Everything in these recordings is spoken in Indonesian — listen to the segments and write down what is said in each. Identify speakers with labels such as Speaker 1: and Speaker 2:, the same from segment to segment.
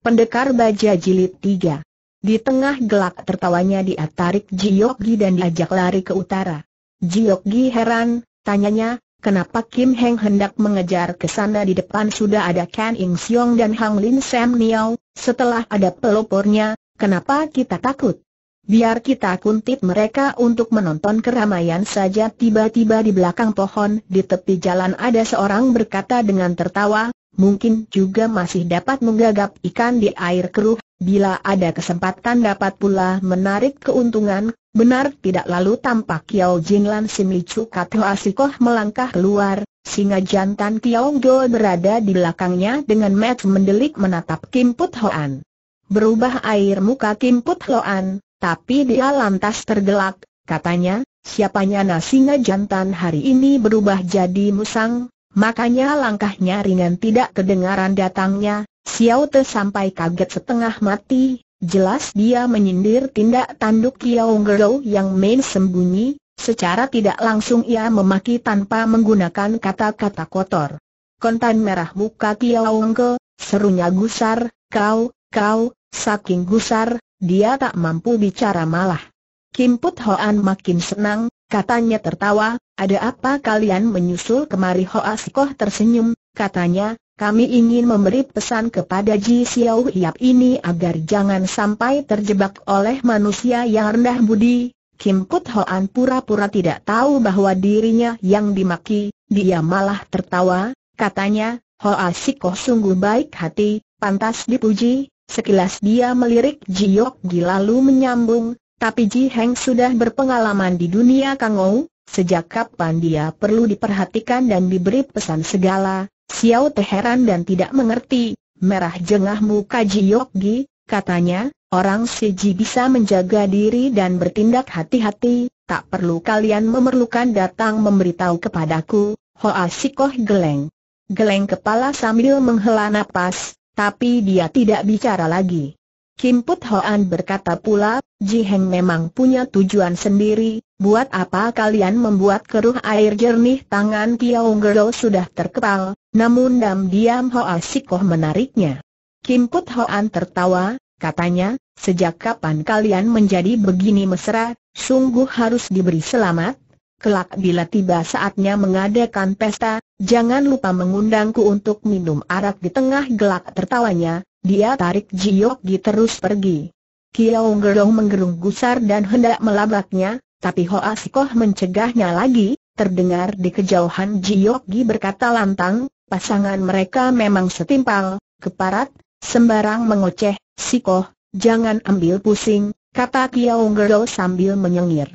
Speaker 1: Pendekar Baja Jilid 3 Di tengah gelak tertawanya dia tarik Jiokgi dan diajak lari ke utara. Jiokgi heran, tanyanya, kenapa Kim Heng hendak mengejar ke sana di depan sudah ada Kan Ing Siong dan Hang Lin Sam Niao, setelah ada pelopornya, kenapa kita takut? Biar kita kuntit mereka untuk menonton keramaian saja tiba-tiba di belakang pohon di tepi jalan ada seorang berkata dengan tertawa, mungkin juga masih dapat menggagap ikan di air keruh, bila ada kesempatan dapat pula menarik keuntungan, benar tidak lalu tampak Kiao Jinlan Simli Cukat Asikoh melangkah keluar, singa jantan Kiong berada di belakangnya dengan mat mendelik menatap Kim Put Hoan. Berubah air muka Kim Put Hoan, tapi dia lantas tergelak, katanya, siapanya nah singa jantan hari ini berubah jadi musang, Makanya langkahnya ringan tidak kedengaran datangnya, Xiao Te sampai kaget setengah mati, jelas dia menyindir tindak tanduk Kiao Ngero yang main sembunyi, secara tidak langsung ia memaki tanpa menggunakan kata-kata kotor. Kontan merah muka Kiao Ngero, serunya gusar, kau, kau, saking gusar, dia tak mampu bicara malah. Kim Put Hoan makin senang, Katanya tertawa, ada apa kalian menyusul kemari Hoa Sikoh tersenyum, katanya, kami ingin memberi pesan kepada Ji Xiao Hiap ini agar jangan sampai terjebak oleh manusia yang rendah budi. Kim Kut Hoan pura-pura tidak tahu bahwa dirinya yang dimaki, dia malah tertawa, katanya, Hoa Sikoh sungguh baik hati, pantas dipuji, sekilas dia melirik Ji Yok Gi lalu menyambung, tapi Ji Heng sudah berpengalaman di dunia kangou, sejak kapan dia perlu diperhatikan dan diberi pesan segala, Xiao Te heran dan tidak mengerti, merah jengah muka Ji Gi, katanya, orang Seji bisa menjaga diri dan bertindak hati-hati, tak perlu kalian memerlukan datang memberitahu kepadaku, Hoa Sikoh geleng. Geleng kepala sambil menghela napas, tapi dia tidak bicara lagi. Kim Put Hoan berkata pula, Ji Heng memang punya tujuan sendiri, buat apa kalian membuat keruh air jernih tangan Kiong Gero sudah terkepal, namun diam-diam Hoa Sikoh menariknya. Kim Put Hoan tertawa, katanya, sejak kapan kalian menjadi begini mesra, sungguh harus diberi selamat. Kelak bila tiba saatnya mengadakan pesta, jangan lupa mengundangku untuk minum arak di tengah gelak tertawanya, dia tarik Jiok Gi terus pergi. Kiao Gerong menggerung gusar dan hendak melabraknya, tapi Hoa Sikoh mencegahnya lagi, terdengar di kejauhan Jiok Gi berkata lantang, pasangan mereka memang setimpal, keparat, sembarang mengoceh, Sikoh, jangan ambil pusing, kata Kiao Gerong sambil menyengir.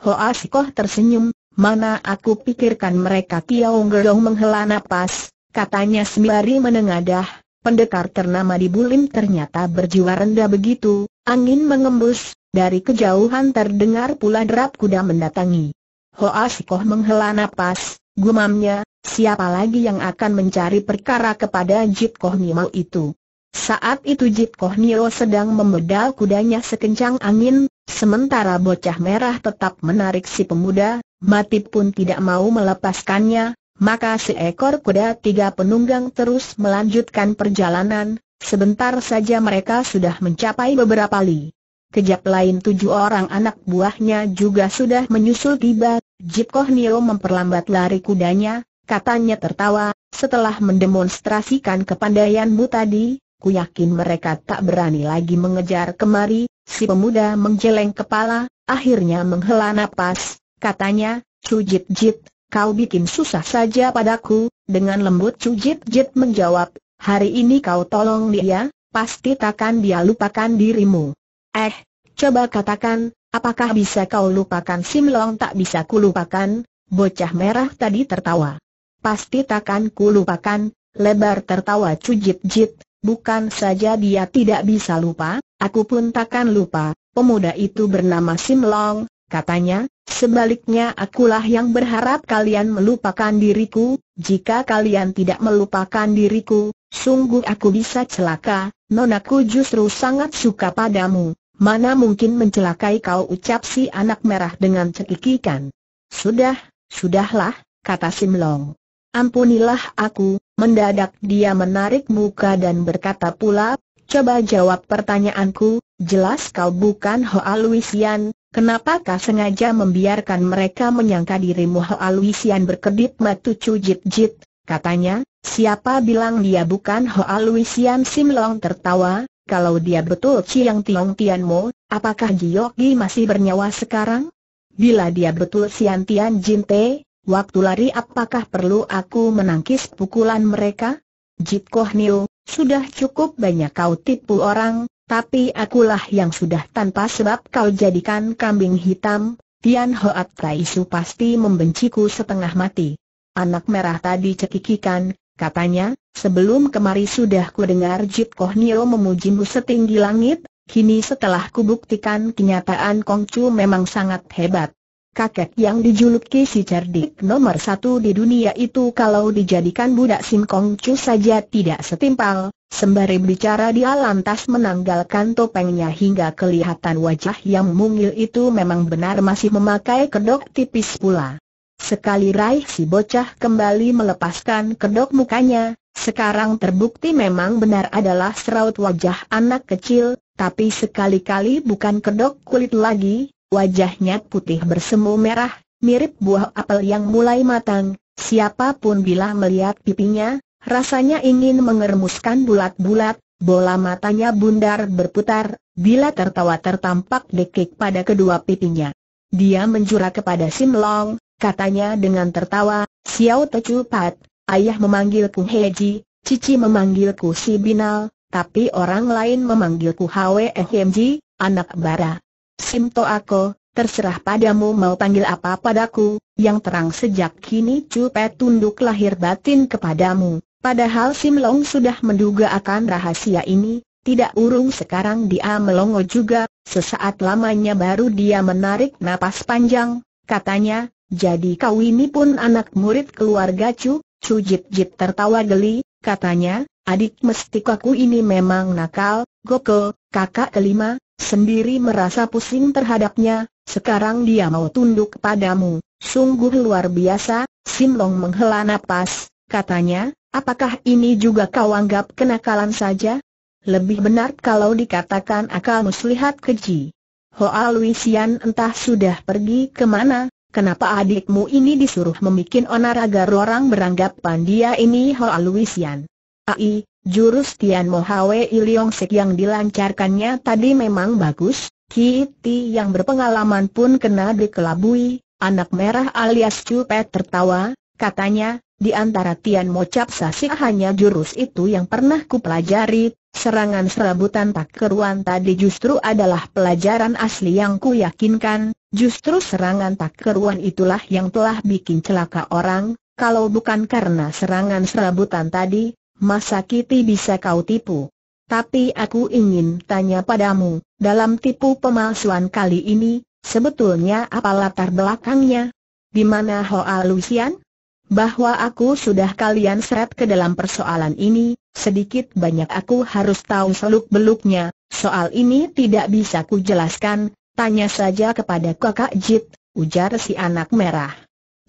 Speaker 1: Hoa Sikoh tersenyum, mana aku pikirkan mereka Kiao Gerong menghela napas, katanya sembari menengadah, pendekar ternama di Bulim ternyata berjiwa rendah begitu, angin mengembus, dari kejauhan terdengar pula derap kuda mendatangi. Hoa Sikoh menghela napas, gumamnya, siapa lagi yang akan mencari perkara kepada Jit Koh Nio itu? Saat itu Jit Koh Nio sedang memedal kudanya sekencang angin, sementara bocah merah tetap menarik si pemuda, Matip pun tidak mau melepaskannya, maka seekor kuda tiga penunggang terus melanjutkan perjalanan, sebentar saja mereka sudah mencapai beberapa li. Kejap lain tujuh orang anak buahnya juga sudah menyusul tiba, Jip Koh Nio memperlambat lari kudanya, katanya tertawa, setelah mendemonstrasikan kepandaianmu tadi, ku yakin mereka tak berani lagi mengejar kemari, si pemuda menjeleng kepala, akhirnya menghela napas, katanya, Su Jip Jip, kau bikin susah saja padaku, dengan lembut Cujit-jit menjawab, hari ini kau tolong dia, pasti takkan dia lupakan dirimu. Eh, coba katakan, apakah bisa kau lupakan Sim Long tak bisa kulupakan, bocah merah tadi tertawa. Pasti takkan kulupakan, lebar tertawa Cujit-jit, bukan saja dia tidak bisa lupa, aku pun takkan lupa, pemuda itu bernama Sim Long katanya, sebaliknya akulah yang berharap kalian melupakan diriku, jika kalian tidak melupakan diriku, sungguh aku bisa celaka, nonaku justru sangat suka padamu, mana mungkin mencelakai kau ucap si anak merah dengan cekikikan. Sudah, sudahlah, kata Simlong. Ampunilah aku, mendadak dia menarik muka dan berkata pula, coba jawab pertanyaanku, jelas kau bukan Hoa Luisian, Kenapa Kenapakah sengaja membiarkan mereka menyangka dirimu Hoa Luisian berkedip matu cujit jit, katanya, siapa bilang dia bukan Hoa Luisian Simlong tertawa, kalau dia betul Chiang Tiong Mo, apakah Giyogi masih bernyawa sekarang? Bila dia betul Sian Tian Jin Te, waktu lari apakah perlu aku menangkis pukulan mereka? Jit Koh Niu, sudah cukup banyak kau tipu orang, tapi akulah yang sudah tanpa sebab kau jadikan kambing hitam, Tian Hoat Taisu pasti membenciku setengah mati. Anak merah tadi cekikikan, katanya, sebelum kemari sudah ku dengar Jip Koh Nio memujimu setinggi langit, kini setelah kubuktikan kenyataan Kong Chu memang sangat hebat. Kakek yang dijuluki si cerdik nomor satu di dunia itu kalau dijadikan budak Sim Kong Chu saja tidak setimpal, Sembari bicara dia lantas menanggalkan topengnya hingga kelihatan wajah yang mungil itu memang benar masih memakai kedok tipis pula. Sekali raih si bocah kembali melepaskan kedok mukanya, sekarang terbukti memang benar adalah seraut wajah anak kecil, tapi sekali-kali bukan kedok kulit lagi, wajahnya putih bersemu merah, mirip buah apel yang mulai matang, siapapun bila melihat pipinya, Rasanya ingin mengermuskan bulat-bulat, bola matanya bundar berputar, bila tertawa tertampak dekik pada kedua pipinya. Dia menjura kepada Sim Long, katanya dengan tertawa, Xiao Tecu Pat, ayah memanggilku Heji, cici memanggilku Si Binal, tapi orang lain memanggilku Hwe Hemji, anak bara. Sim To Ako, terserah padamu mau panggil apa padaku, yang terang sejak kini Pat tunduk lahir batin kepadamu. Padahal Sim Long sudah menduga akan rahasia ini, tidak urung sekarang dia melongo juga, sesaat lamanya baru dia menarik napas panjang, katanya, jadi kau ini pun anak murid keluarga Chu, Chu Jit Jit tertawa geli, katanya, adik mesti kaku ini memang nakal, Goko, kakak kelima, sendiri merasa pusing terhadapnya, sekarang dia mau tunduk padamu, sungguh luar biasa, Sim Long menghela napas, katanya, Apakah ini juga kau anggap kenakalan saja? Lebih benar kalau dikatakan akal muslihat keji. Hoa Luisian entah sudah pergi kemana, kenapa adikmu ini disuruh membuat onar agar orang beranggapan dia ini Hoa Luisian? Ai, jurus Tian Mohawe Iliong Sek yang dilancarkannya tadi memang bagus, Kiti yang berpengalaman pun kena dikelabui, anak merah alias Cupet tertawa, katanya, di antara Tian Mocap Sasik hanya jurus itu yang pernah kupelajari, serangan serabutan tak keruan tadi justru adalah pelajaran asli yang ku yakinkan, justru serangan tak keruan itulah yang telah bikin celaka orang, kalau bukan karena serangan serabutan tadi, masa kiti bisa kau tipu. Tapi aku ingin tanya padamu, dalam tipu pemalsuan kali ini, sebetulnya apa latar belakangnya? Di mana Hoa Lucian? bahwa aku sudah kalian seret ke dalam persoalan ini, sedikit banyak aku harus tahu seluk-beluknya, soal ini tidak bisa ku jelaskan, tanya saja kepada kakak Jit, ujar si anak merah.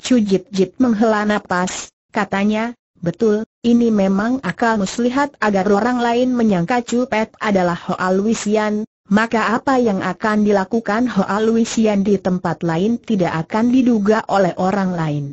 Speaker 1: Cujit Jit menghela napas, katanya, betul, ini memang akal muslihat agar orang lain menyangka cu Pet adalah Hoal Luisian, maka apa yang akan dilakukan Hoal Luisian di tempat lain tidak akan diduga oleh orang lain.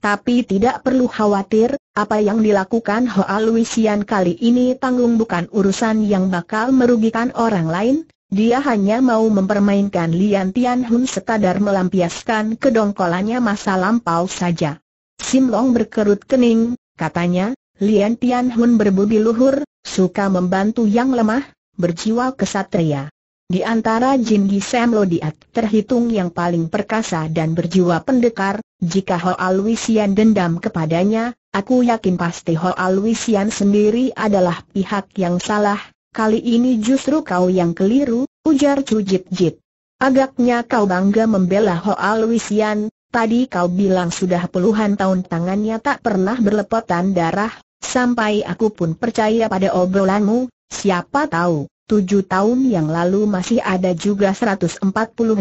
Speaker 1: Tapi tidak perlu khawatir, apa yang dilakukan Hoa Luisian kali ini tanggung bukan urusan yang bakal merugikan orang lain, dia hanya mau mempermainkan Lian Tian Hun sekadar melampiaskan kedongkolannya masa lampau saja. Sim Long berkerut kening, katanya, Lian Tian Hun berbudi luhur, suka membantu yang lemah, berjiwa kesatria. Di antara Jin Gisem Diat terhitung yang paling perkasa dan berjiwa pendekar, jika Hoaluisian dendam kepadanya, aku yakin pasti Hoaluisian sendiri adalah pihak yang salah, kali ini justru kau yang keliru, ujar Chu Jit Jit. Agaknya kau bangga membela Hoaluisian. tadi kau bilang sudah puluhan tahun tangannya tak pernah berlepotan darah, sampai aku pun percaya pada obrolanmu, siapa tahu. Tujuh tahun yang lalu masih ada juga 140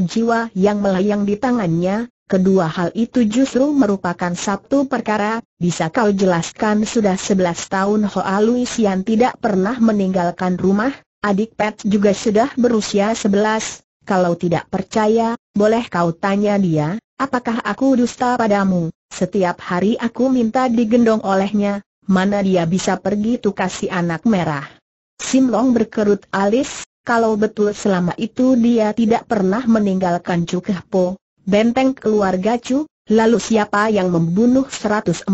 Speaker 1: jiwa yang melayang di tangannya, kedua hal itu justru merupakan satu perkara, bisa kau jelaskan sudah 11 tahun Hoa Luisian tidak pernah meninggalkan rumah, adik Pet juga sudah berusia 11, kalau tidak percaya, boleh kau tanya dia, apakah aku dusta padamu, setiap hari aku minta digendong olehnya, mana dia bisa pergi tuh kasih anak merah. Sim Long berkerut alis, kalau betul selama itu dia tidak pernah meninggalkan Cukeh Po, benteng keluarga Cu, lalu siapa yang membunuh 140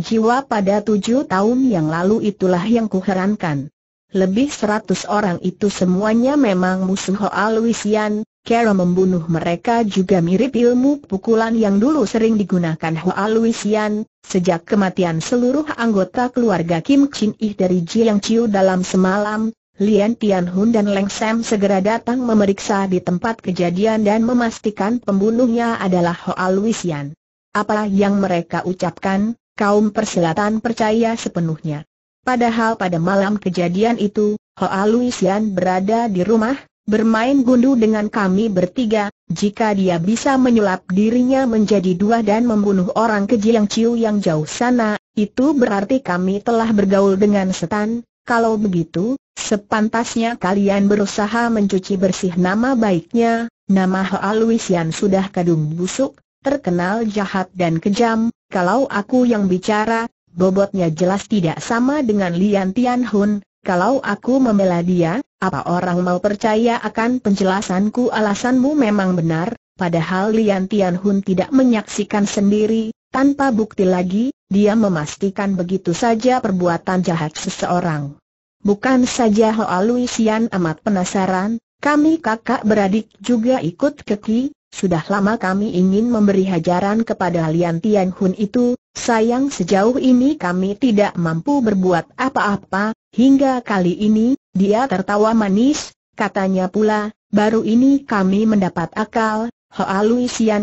Speaker 1: jiwa pada tujuh tahun yang lalu itulah yang kuherankan. Lebih 100 orang itu semuanya memang musuh Hoa Yan cara membunuh mereka juga mirip ilmu pukulan yang dulu sering digunakan Hoa Luisian. Sejak kematian seluruh anggota keluarga Kim Chin Ih dari Jiang Chiu dalam semalam, Lian Tian Hun dan Leng Sam segera datang memeriksa di tempat kejadian dan memastikan pembunuhnya adalah Hoa Luisian. Apa yang mereka ucapkan, kaum persilatan percaya sepenuhnya. Padahal pada malam kejadian itu, Hoa Luisian berada di rumah, bermain gundu dengan kami bertiga, jika dia bisa menyulap dirinya menjadi dua dan membunuh orang keji yang ciu yang jauh sana, itu berarti kami telah bergaul dengan setan, kalau begitu, sepantasnya kalian berusaha mencuci bersih nama baiknya, nama Hoa Luisian sudah kadung busuk, terkenal jahat dan kejam, kalau aku yang bicara, bobotnya jelas tidak sama dengan Lian Tian Hun, kalau aku membela dia, apa orang mau percaya akan penjelasanku alasanmu memang benar, padahal Lian Tian Hun tidak menyaksikan sendiri, tanpa bukti lagi, dia memastikan begitu saja perbuatan jahat seseorang. Bukan saja Hoa Luisian amat penasaran, kami kakak beradik juga ikut keki, sudah lama kami ingin memberi hajaran kepada Lian Tian Hun itu, sayang sejauh ini kami tidak mampu berbuat apa-apa, Hingga kali ini, dia tertawa manis, katanya pula, baru ini kami mendapat akal, Hoa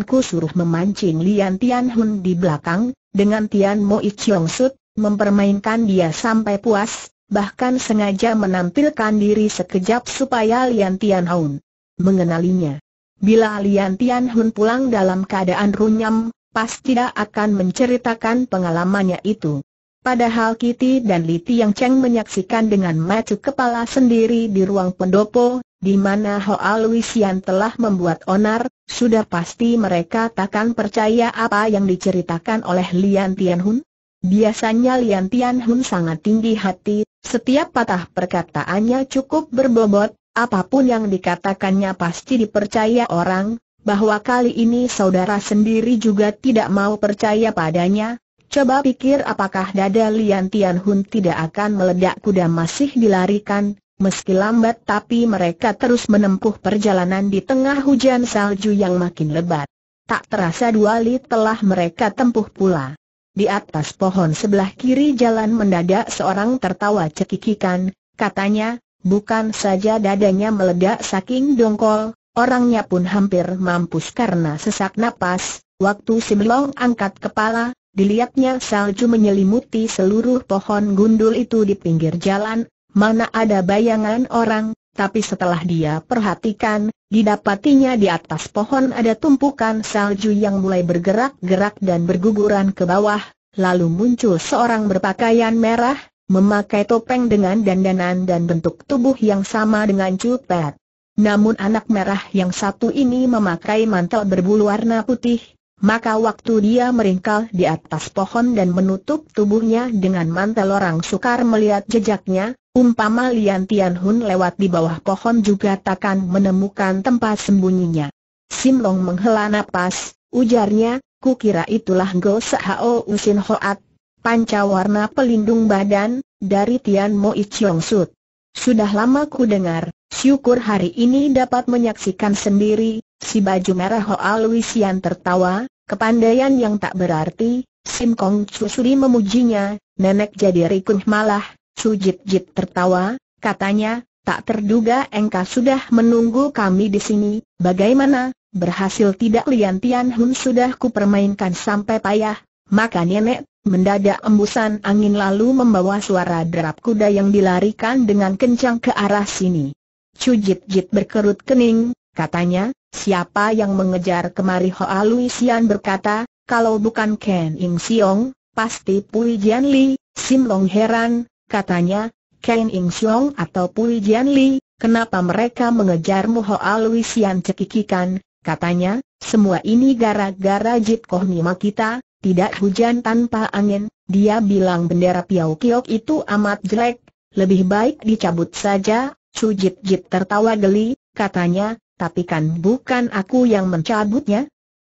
Speaker 1: ku suruh memancing Lian Tian Hun di belakang, dengan Tian Mo Ichiong Sut, mempermainkan dia sampai puas, bahkan sengaja menampilkan diri sekejap supaya Lian Tian Hun mengenalinya. Bila Lian Tian Hun pulang dalam keadaan runyam, pasti tidak akan menceritakan pengalamannya itu. Padahal Kitty dan Liti yang Cheng menyaksikan dengan macu kepala sendiri di ruang pendopo, di mana Hoa Luisian telah membuat onar, sudah pasti mereka takkan percaya apa yang diceritakan oleh Lian Tianhun. Biasanya Lian Tianhun sangat tinggi hati, setiap patah perkataannya cukup berbobot, apapun yang dikatakannya pasti dipercaya orang, bahwa kali ini saudara sendiri juga tidak mau percaya padanya, Coba pikir apakah dada Lian Tian Hun tidak akan meledak kuda masih dilarikan, meski lambat tapi mereka terus menempuh perjalanan di tengah hujan salju yang makin lebat. Tak terasa dua li telah mereka tempuh pula. Di atas pohon sebelah kiri jalan mendadak seorang tertawa cekikikan, katanya, bukan saja dadanya meledak saking dongkol, orangnya pun hampir mampus karena sesak napas, waktu Melong angkat kepala, dilihatnya salju menyelimuti seluruh pohon gundul itu di pinggir jalan, mana ada bayangan orang, tapi setelah dia perhatikan, didapatinya di atas pohon ada tumpukan salju yang mulai bergerak-gerak dan berguguran ke bawah, lalu muncul seorang berpakaian merah, memakai topeng dengan dandanan dan bentuk tubuh yang sama dengan cupet. Namun anak merah yang satu ini memakai mantel berbulu warna putih, maka waktu dia meringkal di atas pohon dan menutup tubuhnya dengan mantel orang sukar melihat jejaknya, umpama Lian Tian Hun lewat di bawah pohon juga takkan menemukan tempat sembunyinya. Sim Long menghela nafas, ujarnya, kukira itulah Go Sahao Usin Hoat, pancawarna pelindung badan, dari Tian Mo Ichiong Sud. Sudah lama ku dengar, syukur hari ini dapat menyaksikan sendiri, Si baju merah Hoa Luisian tertawa, kepandaian yang tak berarti, Sim Kong cusuri memujinya, nenek jadi rikuh malah, Sujit Jit tertawa, katanya, tak terduga engkau sudah menunggu kami di sini, bagaimana, berhasil tidak Lian Tian Hun sudah kupermainkan sampai payah, maka nenek, mendadak embusan angin lalu membawa suara derap kuda yang dilarikan dengan kencang ke arah sini. Cujit Jit berkerut kening, katanya, Siapa yang mengejar kemari Hoa Luisian berkata, kalau bukan Ken Ing Siong, pasti Pui Jian Li, Sim Long heran, katanya, Ken Ing Siong atau Pui Jian Li, kenapa mereka mengejarmu Hoa Luisian cekikikan, katanya, semua ini gara-gara Jit Koh Nima kita, tidak hujan tanpa angin, dia bilang bendera Piau Kiok itu amat jelek, lebih baik dicabut saja, Sujit Jit tertawa geli, katanya, tapi kan bukan aku yang mencabutnya?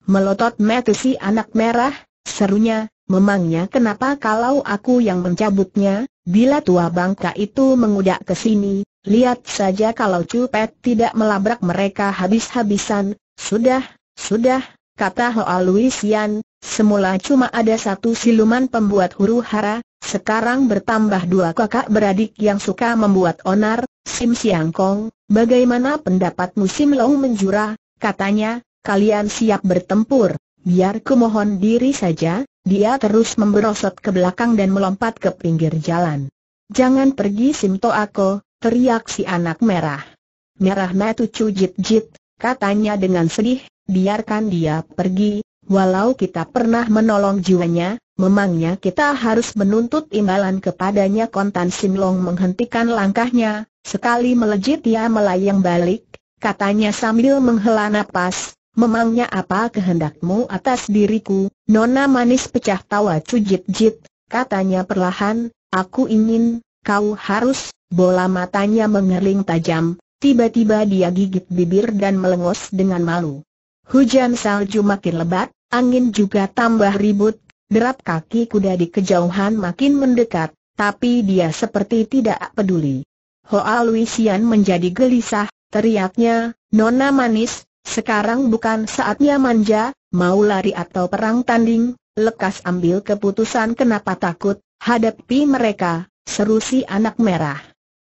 Speaker 1: Melotot mata si anak merah, serunya, memangnya kenapa kalau aku yang mencabutnya, bila tua bangka itu mengudak ke sini, lihat saja kalau cupet tidak melabrak mereka habis-habisan, sudah, sudah, kata Hoa Luisian, semula cuma ada satu siluman pembuat huru hara, sekarang bertambah dua kakak beradik yang suka membuat onar, Sim Siang Kong, bagaimana pendapat musim Long menjura, katanya, kalian siap bertempur, biar ku mohon diri saja, dia terus memberosot ke belakang dan melompat ke pinggir jalan. Jangan pergi Sim To Ako, teriak si anak merah. Merah cu Cujit Jit, katanya dengan sedih, biarkan dia pergi, walau kita pernah menolong jiwanya, Memangnya kita harus menuntut imbalan kepadanya kontan Sinlong menghentikan langkahnya, sekali melejit ia melayang balik, katanya sambil menghela napas, memangnya apa kehendakmu atas diriku, nona manis pecah tawa cujit-jit, katanya perlahan, aku ingin, kau harus, bola matanya mengering tajam, tiba-tiba dia gigit bibir dan melengos dengan malu. Hujan salju makin lebat, angin juga tambah ribut, Derap kaki kuda di kejauhan makin mendekat, tapi dia seperti tidak peduli. Hoa Luisian menjadi gelisah, teriaknya, Nona manis, sekarang bukan saatnya manja, mau lari atau perang tanding, lekas ambil keputusan kenapa takut, hadapi mereka, seru si anak merah.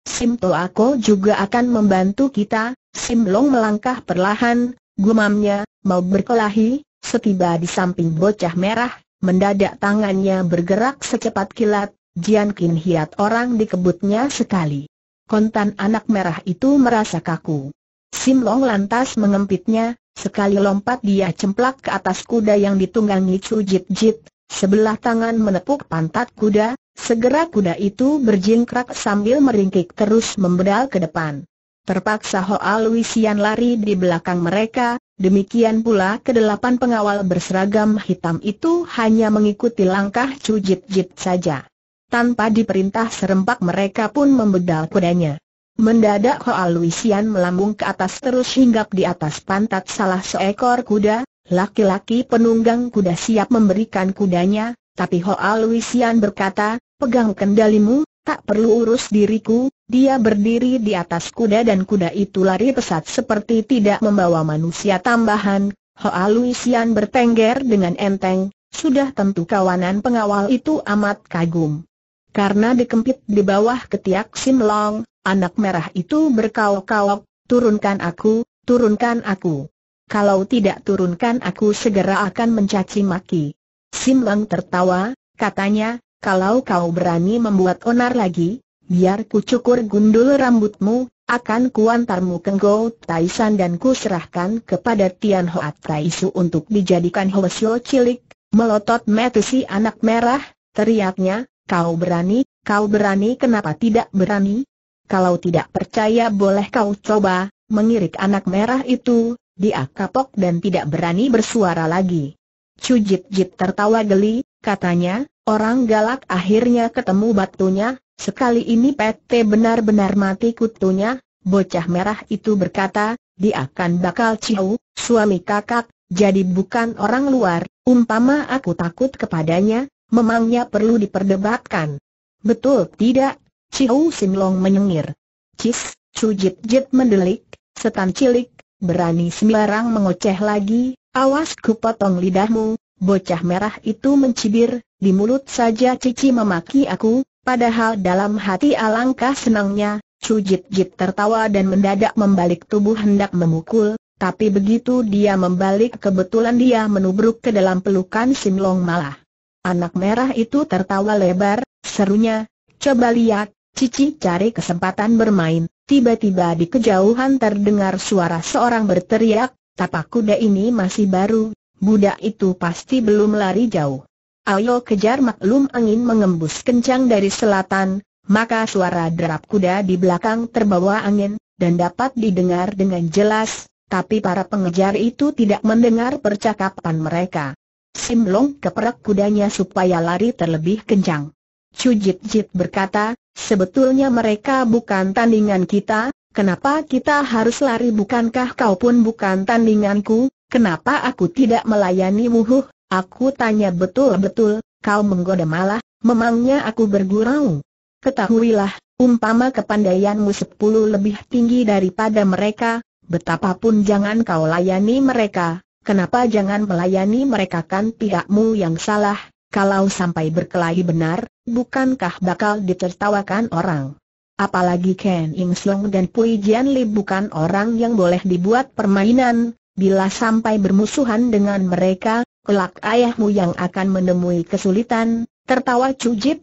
Speaker 1: Sim Toako juga akan membantu kita, Sim Long melangkah perlahan, gumamnya, mau berkelahi, setiba di samping bocah merah, Mendadak tangannya bergerak secepat kilat, Jian Kin Hiat orang dikebutnya sekali. Kontan anak merah itu merasa kaku. Sim Long lantas mengempitnya, sekali lompat dia cemplak ke atas kuda yang ditunggangi Chu Jit Jit, sebelah tangan menepuk pantat kuda, segera kuda itu berjingkrak sambil meringkik terus membedal ke depan. Terpaksa Hoa Luisian lari di belakang mereka, Demikian pula kedelapan pengawal berseragam hitam itu hanya mengikuti langkah cujit jit saja. Tanpa diperintah serempak mereka pun membedal kudanya. Mendadak Hoa Luisian melambung ke atas terus hinggap di atas pantat salah seekor kuda, laki-laki penunggang kuda siap memberikan kudanya, tapi Hoa Luisian berkata, pegang kendalimu, tak perlu urus diriku, dia berdiri di atas kuda dan kuda itu lari pesat seperti tidak membawa manusia tambahan. Hoa Luisian bertengger dengan enteng, sudah tentu kawanan pengawal itu amat kagum. Karena dikempit di bawah ketiak Sim Long, anak merah itu berkaok-kaok, turunkan aku, turunkan aku. Kalau tidak turunkan aku segera akan mencaci maki. Sim Long tertawa, katanya, kalau kau berani membuat onar lagi, biar ku cukur gundul rambutmu, akan kuantarmu ke Ngou Taisan dan ku serahkan kepada Tian Hoat Su untuk dijadikan Hwasyo cilik, melotot metusi anak merah, teriaknya, kau berani, kau berani kenapa tidak berani? Kalau tidak percaya boleh kau coba, mengirik anak merah itu, dia kapok dan tidak berani bersuara lagi. Cujit Jit tertawa geli, katanya, orang galak akhirnya ketemu batunya, Sekali ini PT benar-benar mati kutunya, bocah merah itu berkata, dia akan bakal ciu, suami kakak, jadi bukan orang luar, umpama aku takut kepadanya, memangnya perlu diperdebatkan. Betul tidak? Ciu Simlong menyengir. Cis, sujit jit mendelik, setan cilik, berani sembarang mengoceh lagi, awas ku potong lidahmu, bocah merah itu mencibir, di mulut saja cici memaki aku, Padahal dalam hati alangkah senangnya, Chu Jit Jit tertawa dan mendadak membalik tubuh hendak memukul, tapi begitu dia membalik kebetulan dia menubruk ke dalam pelukan Simlong malah. Anak merah itu tertawa lebar, serunya, coba lihat, Cici cari kesempatan bermain, tiba-tiba di kejauhan terdengar suara seorang berteriak, tapak kuda ini masih baru, budak itu pasti belum lari jauh. Ayo kejar maklum angin mengembus kencang dari selatan, maka suara derap kuda di belakang terbawa angin, dan dapat didengar dengan jelas, tapi para pengejar itu tidak mendengar percakapan mereka. Simlong keperak kudanya supaya lari terlebih kencang. Cujit-jit berkata, sebetulnya mereka bukan tandingan kita, kenapa kita harus lari bukankah kau pun bukan tandinganku, kenapa aku tidak melayani muhuh, Aku tanya betul-betul, kau menggoda malah, memangnya aku bergurau. Ketahuilah, umpama kepandaianmu sepuluh lebih tinggi daripada mereka, betapapun jangan kau layani mereka, kenapa jangan melayani mereka kan pihakmu yang salah, kalau sampai berkelahi benar, bukankah bakal ditertawakan orang? Apalagi Ken Ing dan Pui Jian Li bukan orang yang boleh dibuat permainan, bila sampai bermusuhan dengan mereka, kelak ayahmu yang akan menemui kesulitan, tertawa Chu Jit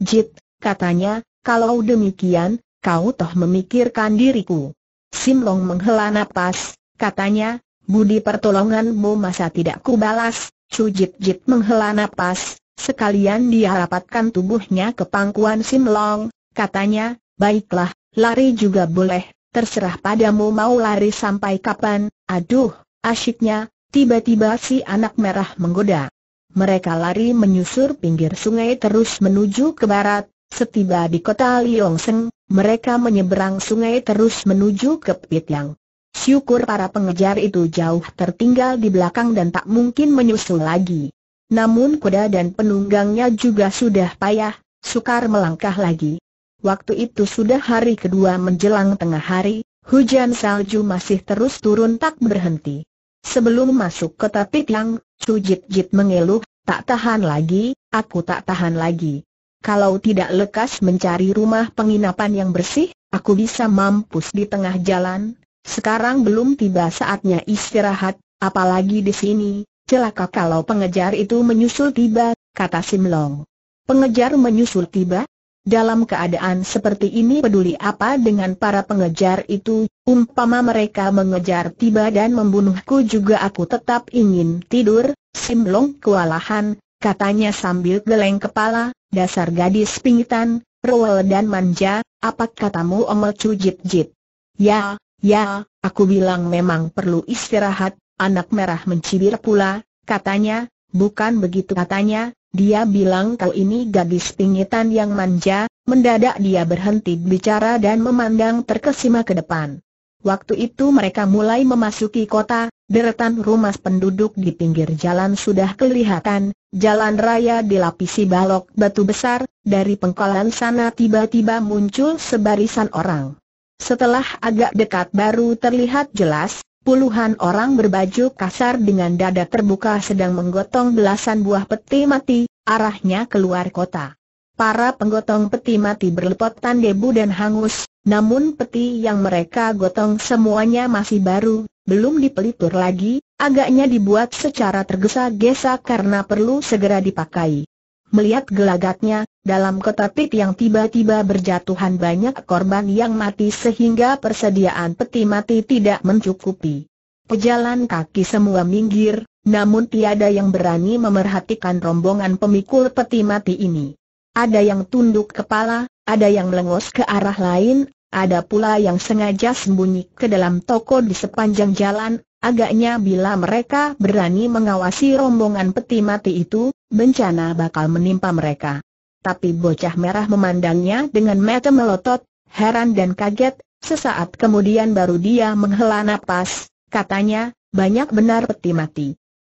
Speaker 1: katanya, kalau demikian, kau toh memikirkan diriku. Sim Long menghela napas, katanya, budi pertolonganmu masa tidak kubalas, Chu Jit menghela napas, sekalian dia rapatkan tubuhnya ke pangkuan Sim Long, katanya, baiklah, lari juga boleh, terserah padamu mau lari sampai kapan, aduh, asyiknya, Tiba-tiba si anak merah menggoda. Mereka lari menyusur pinggir sungai terus menuju ke barat, setiba di kota Liyongseng, mereka menyeberang sungai terus menuju ke Pityang. Syukur para pengejar itu jauh tertinggal di belakang dan tak mungkin menyusul lagi. Namun kuda dan penunggangnya juga sudah payah, sukar melangkah lagi. Waktu itu sudah hari kedua menjelang tengah hari, hujan salju masih terus turun tak berhenti. Sebelum masuk ke tapik yang, Jit Jit mengeluh, tak tahan lagi, aku tak tahan lagi. Kalau tidak lekas mencari rumah penginapan yang bersih, aku bisa mampus di tengah jalan. Sekarang belum tiba saatnya istirahat, apalagi di sini, celaka kalau pengejar itu menyusul tiba, kata Simlong. Pengejar menyusul tiba, dalam keadaan seperti ini peduli apa dengan para pengejar itu, umpama mereka mengejar tiba dan membunuhku juga aku tetap ingin tidur, Simlong kewalahan, katanya sambil geleng kepala, dasar gadis pingitan, rewel dan manja, apa katamu omel cujit jit? Ya, ya, aku bilang memang perlu istirahat, anak merah mencibir pula, katanya, bukan begitu katanya, dia bilang kau ini gadis pingitan yang manja, mendadak dia berhenti bicara dan memandang terkesima ke depan. Waktu itu mereka mulai memasuki kota, deretan rumah penduduk di pinggir jalan sudah kelihatan, jalan raya dilapisi balok batu besar, dari pengkolan sana tiba-tiba muncul sebarisan orang. Setelah agak dekat baru terlihat jelas, puluhan orang berbaju kasar dengan dada terbuka sedang menggotong belasan buah peti mati, arahnya keluar kota. Para penggotong peti mati berlepotan debu dan hangus, namun peti yang mereka gotong semuanya masih baru, belum dipelitur lagi, agaknya dibuat secara tergesa-gesa karena perlu segera dipakai. Melihat gelagatnya, dalam kota yang tiba-tiba berjatuhan banyak korban yang mati sehingga persediaan peti mati tidak mencukupi. Pejalan kaki semua minggir, namun tiada yang berani memerhatikan rombongan pemikul peti mati ini. Ada yang tunduk kepala, ada yang lengos ke arah lain, ada pula yang sengaja sembunyi ke dalam toko di sepanjang jalan, agaknya bila mereka berani mengawasi rombongan peti mati itu, bencana bakal menimpa mereka tapi bocah merah memandangnya dengan mata melotot, heran dan kaget, sesaat kemudian baru dia menghela napas, katanya, banyak benar peti mati.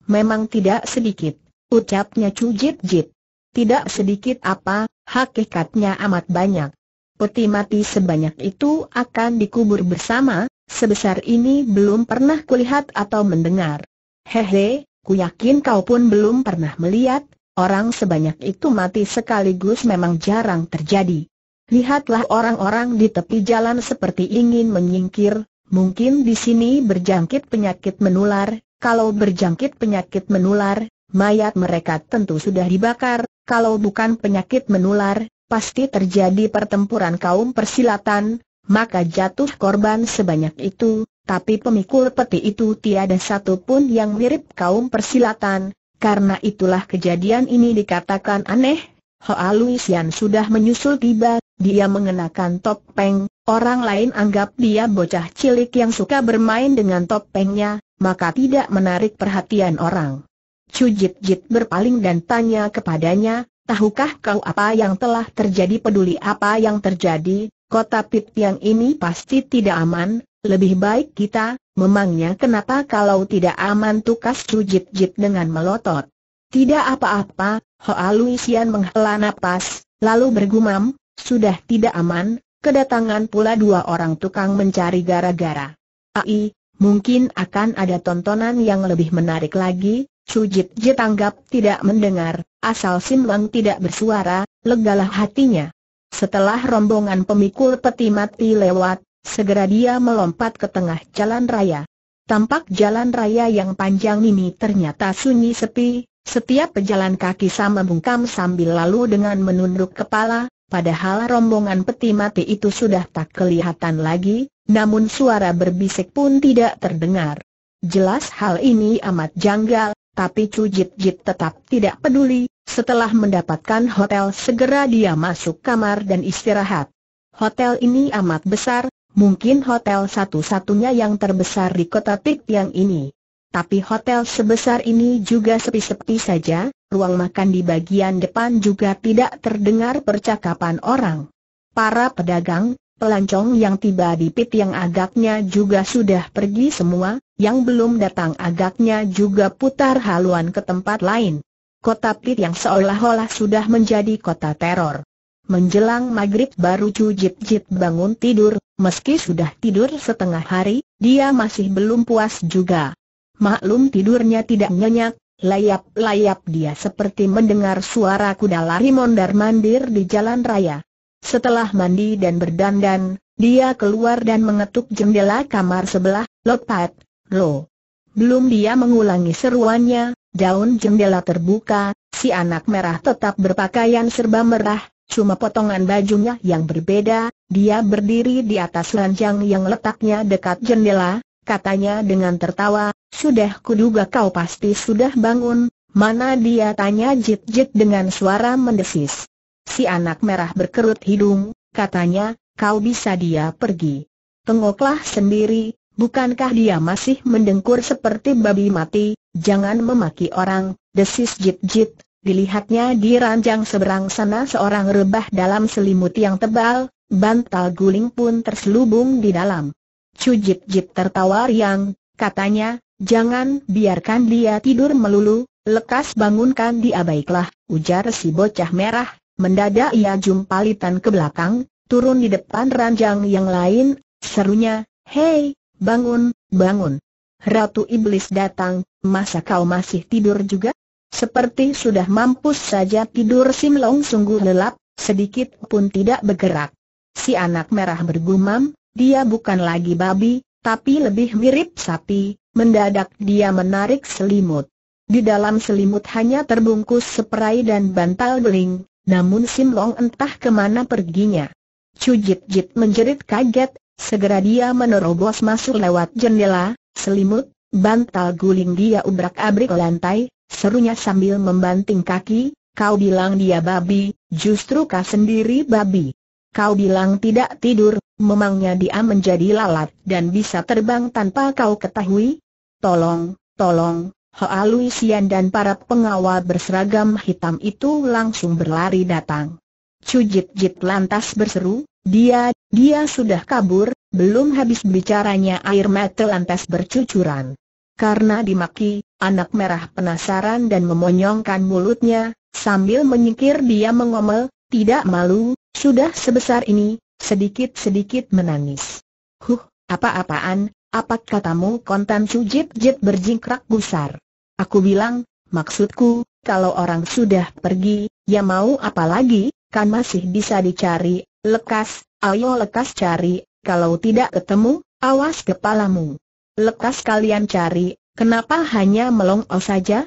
Speaker 1: Memang tidak sedikit, ucapnya cujit-jit. Tidak sedikit apa, hakikatnya amat banyak. Peti mati sebanyak itu akan dikubur bersama, sebesar ini belum pernah kulihat atau mendengar. Hehe, ku yakin kau pun belum pernah melihat, Orang sebanyak itu mati sekaligus memang jarang terjadi. Lihatlah orang-orang di tepi jalan seperti ingin menyingkir, mungkin di sini berjangkit penyakit menular, kalau berjangkit penyakit menular, mayat mereka tentu sudah dibakar, kalau bukan penyakit menular, pasti terjadi pertempuran kaum persilatan, maka jatuh korban sebanyak itu, tapi pemikul peti itu tiada satupun yang mirip kaum persilatan, karena itulah kejadian ini dikatakan aneh. Hoa Luisian sudah menyusul tiba, dia mengenakan topeng, orang lain anggap dia bocah cilik yang suka bermain dengan topengnya, maka tidak menarik perhatian orang. Cujit Jit berpaling dan tanya kepadanya, tahukah kau apa yang telah terjadi peduli apa yang terjadi, kota Pit yang ini pasti tidak aman, lebih baik kita, memangnya kenapa kalau tidak aman tukas sujit-jit dengan melotot. Tidak apa-apa, Hoa Luisian menghela nafas, lalu bergumam, sudah tidak aman, kedatangan pula dua orang tukang mencari gara-gara. Ai, mungkin akan ada tontonan yang lebih menarik lagi, Sujit Jit anggap tidak mendengar, asal Sim tidak bersuara, legalah hatinya. Setelah rombongan pemikul peti mati lewat, Segera dia melompat ke tengah jalan raya. Tampak jalan raya yang panjang ini ternyata sunyi sepi, setiap pejalan kaki sama bungkam sambil lalu dengan menunduk kepala, padahal rombongan peti mati itu sudah tak kelihatan lagi, namun suara berbisik pun tidak terdengar. Jelas hal ini amat janggal, tapi cujit Jit Jit tetap tidak peduli, setelah mendapatkan hotel segera dia masuk kamar dan istirahat. Hotel ini amat besar, Mungkin hotel satu-satunya yang terbesar di kota Pik yang ini. Tapi hotel sebesar ini juga sepi-sepi saja, ruang makan di bagian depan juga tidak terdengar percakapan orang. Para pedagang, pelancong yang tiba di pit yang agaknya juga sudah pergi semua, yang belum datang agaknya juga putar haluan ke tempat lain. Kota Pit yang seolah-olah sudah menjadi kota teror. Menjelang maghrib baru Chu Jip Jip bangun tidur, meski sudah tidur setengah hari, dia masih belum puas juga. Maklum tidurnya tidak nyenyak, layap-layap dia seperti mendengar suara kuda lari mondar-mandir di jalan raya. Setelah mandi dan berdandan, dia keluar dan mengetuk jendela kamar sebelah, lopat, lo. Belum dia mengulangi seruannya, daun jendela terbuka, si anak merah tetap berpakaian serba merah, cuma potongan bajunya yang berbeda, dia berdiri di atas ranjang yang letaknya dekat jendela, katanya dengan tertawa, sudah kuduga kau pasti sudah bangun, mana dia tanya jit-jit dengan suara mendesis. Si anak merah berkerut hidung, katanya, kau bisa dia pergi. Tengoklah sendiri, bukankah dia masih mendengkur seperti babi mati, jangan memaki orang, desis jit-jit, Dilihatnya di ranjang seberang sana seorang rebah dalam selimut yang tebal, bantal guling pun terselubung di dalam. Cujit Jit tertawa riang, katanya, jangan biarkan dia tidur melulu, lekas bangunkan dia baiklah, ujar si bocah merah, mendadak ia jumpalitan ke belakang, turun di depan ranjang yang lain, serunya, hei, bangun, bangun. Ratu Iblis datang, masa kau masih tidur juga? Seperti sudah mampus saja tidur Sim Long sungguh lelap, sedikit pun tidak bergerak. Si anak merah bergumam, dia bukan lagi babi, tapi lebih mirip sapi, mendadak dia menarik selimut. Di dalam selimut hanya terbungkus seperai dan bantal beling, namun Sim Long entah kemana perginya. Cujit Jit menjerit kaget, segera dia menerobos masuk lewat jendela, selimut, bantal guling dia ubrak-abrik lantai, serunya sambil membanting kaki, kau bilang dia babi, justru kau sendiri babi. Kau bilang tidak tidur, memangnya dia menjadi lalat dan bisa terbang tanpa kau ketahui? Tolong, tolong, Hoa Luisian dan para pengawal berseragam hitam itu langsung berlari datang. Cujit Jit lantas berseru, dia, dia sudah kabur, belum habis bicaranya air mata lantas bercucuran. Karena dimaki, Anak merah penasaran dan memonyongkan mulutnya, sambil menyingkir dia mengomel, tidak malu, sudah sebesar ini, sedikit-sedikit menangis. Huh, apa-apaan, apa katamu kontan sujit-jit berjingkrak gusar. Aku bilang, maksudku, kalau orang sudah pergi, ya mau apa lagi, kan masih bisa dicari, lekas, ayo lekas cari, kalau tidak ketemu, awas kepalamu. Lekas kalian cari, Kenapa hanya melongo oh, saja?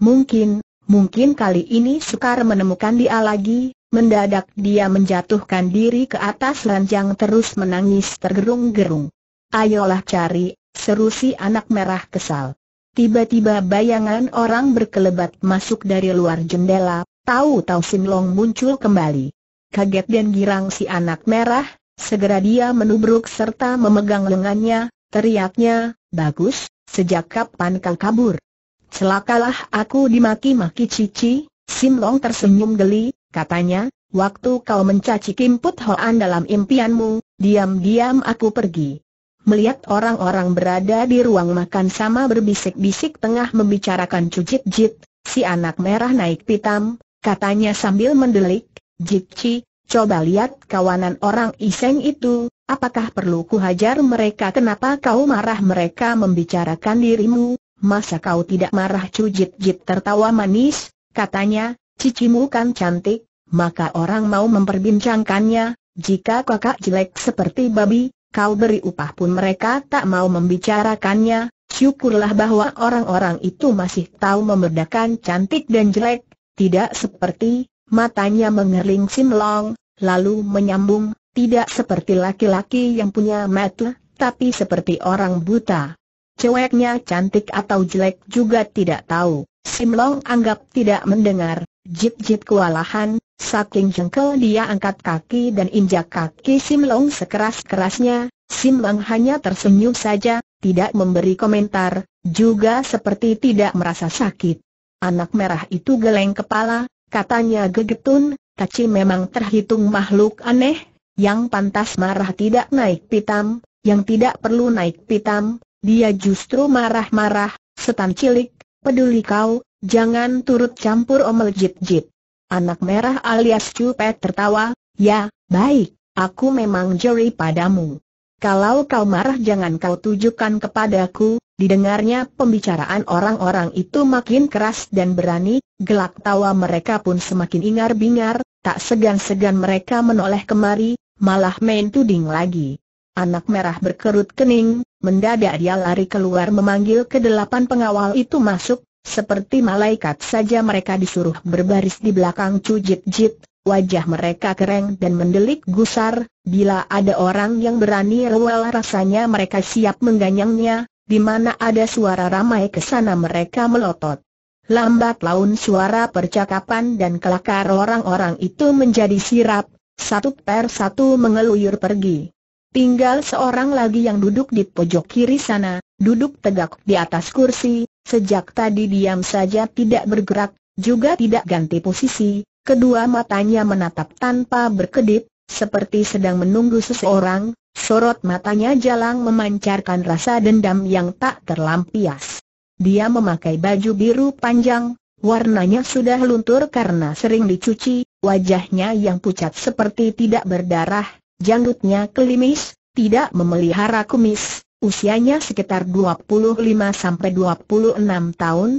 Speaker 1: Mungkin, mungkin kali ini Sukar menemukan dia lagi, mendadak dia menjatuhkan diri ke atas ranjang terus menangis tergerung-gerung. Ayolah cari, seru si anak merah kesal. Tiba-tiba bayangan orang berkelebat masuk dari luar jendela, tahu-tahu Sinlong muncul kembali. Kaget dan girang si anak merah, segera dia menubruk serta memegang lengannya, teriaknya, bagus, Sejak kapan kau kabur? Celakalah aku dimaki-maki Cici, Sim Long tersenyum geli, katanya, waktu kau mencaci Kim Put Hoan dalam impianmu, diam-diam aku pergi. Melihat orang-orang berada di ruang makan sama berbisik-bisik tengah membicarakan Cujit Jit, si anak merah naik pitam, katanya sambil mendelik, Jit Ci, coba lihat kawanan orang iseng itu, apakah perlu kuhajar mereka kenapa kau marah mereka membicarakan dirimu, masa kau tidak marah cujit-jit tertawa manis, katanya, cicimu kan cantik, maka orang mau memperbincangkannya, jika kakak jelek seperti babi, kau beri upah pun mereka tak mau membicarakannya, syukurlah bahwa orang-orang itu masih tahu membedakan cantik dan jelek, tidak seperti, matanya mengerling simlong, lalu menyambung, tidak seperti laki-laki yang punya mata, tapi seperti orang buta. Ceweknya cantik atau jelek juga tidak tahu. Sim Long anggap tidak mendengar. Jip-jip kewalahan, saking jengkel dia angkat kaki dan injak kaki Sim Long sekeras-kerasnya. Sim Long hanya tersenyum saja, tidak memberi komentar, juga seperti tidak merasa sakit. Anak merah itu geleng kepala, katanya gegetun, kaci memang terhitung makhluk aneh, yang pantas marah tidak naik pitam, yang tidak perlu naik pitam, dia justru marah-marah, setan cilik, peduli kau, jangan turut campur omel jip-jip. Anak merah alias cupet tertawa, ya, baik, aku memang juri padamu. Kalau kau marah jangan kau tujukan kepadaku, didengarnya pembicaraan orang-orang itu makin keras dan berani, gelak tawa mereka pun semakin ingar-bingar, tak segan-segan mereka menoleh kemari, malah main tuding lagi. Anak merah berkerut kening, mendadak dia lari keluar memanggil kedelapan pengawal itu masuk, seperti malaikat saja mereka disuruh berbaris di belakang Cujit Jit, wajah mereka kereng dan mendelik gusar, bila ada orang yang berani rewel rasanya mereka siap mengganyangnya, di mana ada suara ramai ke sana mereka melotot. Lambat laun suara percakapan dan kelakar orang-orang itu menjadi sirap, satu per satu mengeluyur pergi. Tinggal seorang lagi yang duduk di pojok kiri sana, duduk tegak di atas kursi, sejak tadi diam saja tidak bergerak, juga tidak ganti posisi, kedua matanya menatap tanpa berkedip, seperti sedang menunggu seseorang, sorot matanya jalang memancarkan rasa dendam yang tak terlampias. Dia memakai baju biru panjang, warnanya sudah luntur karena sering dicuci, wajahnya yang pucat seperti tidak berdarah, janggutnya kelimis, tidak memelihara kumis, usianya sekitar 25-26 tahun.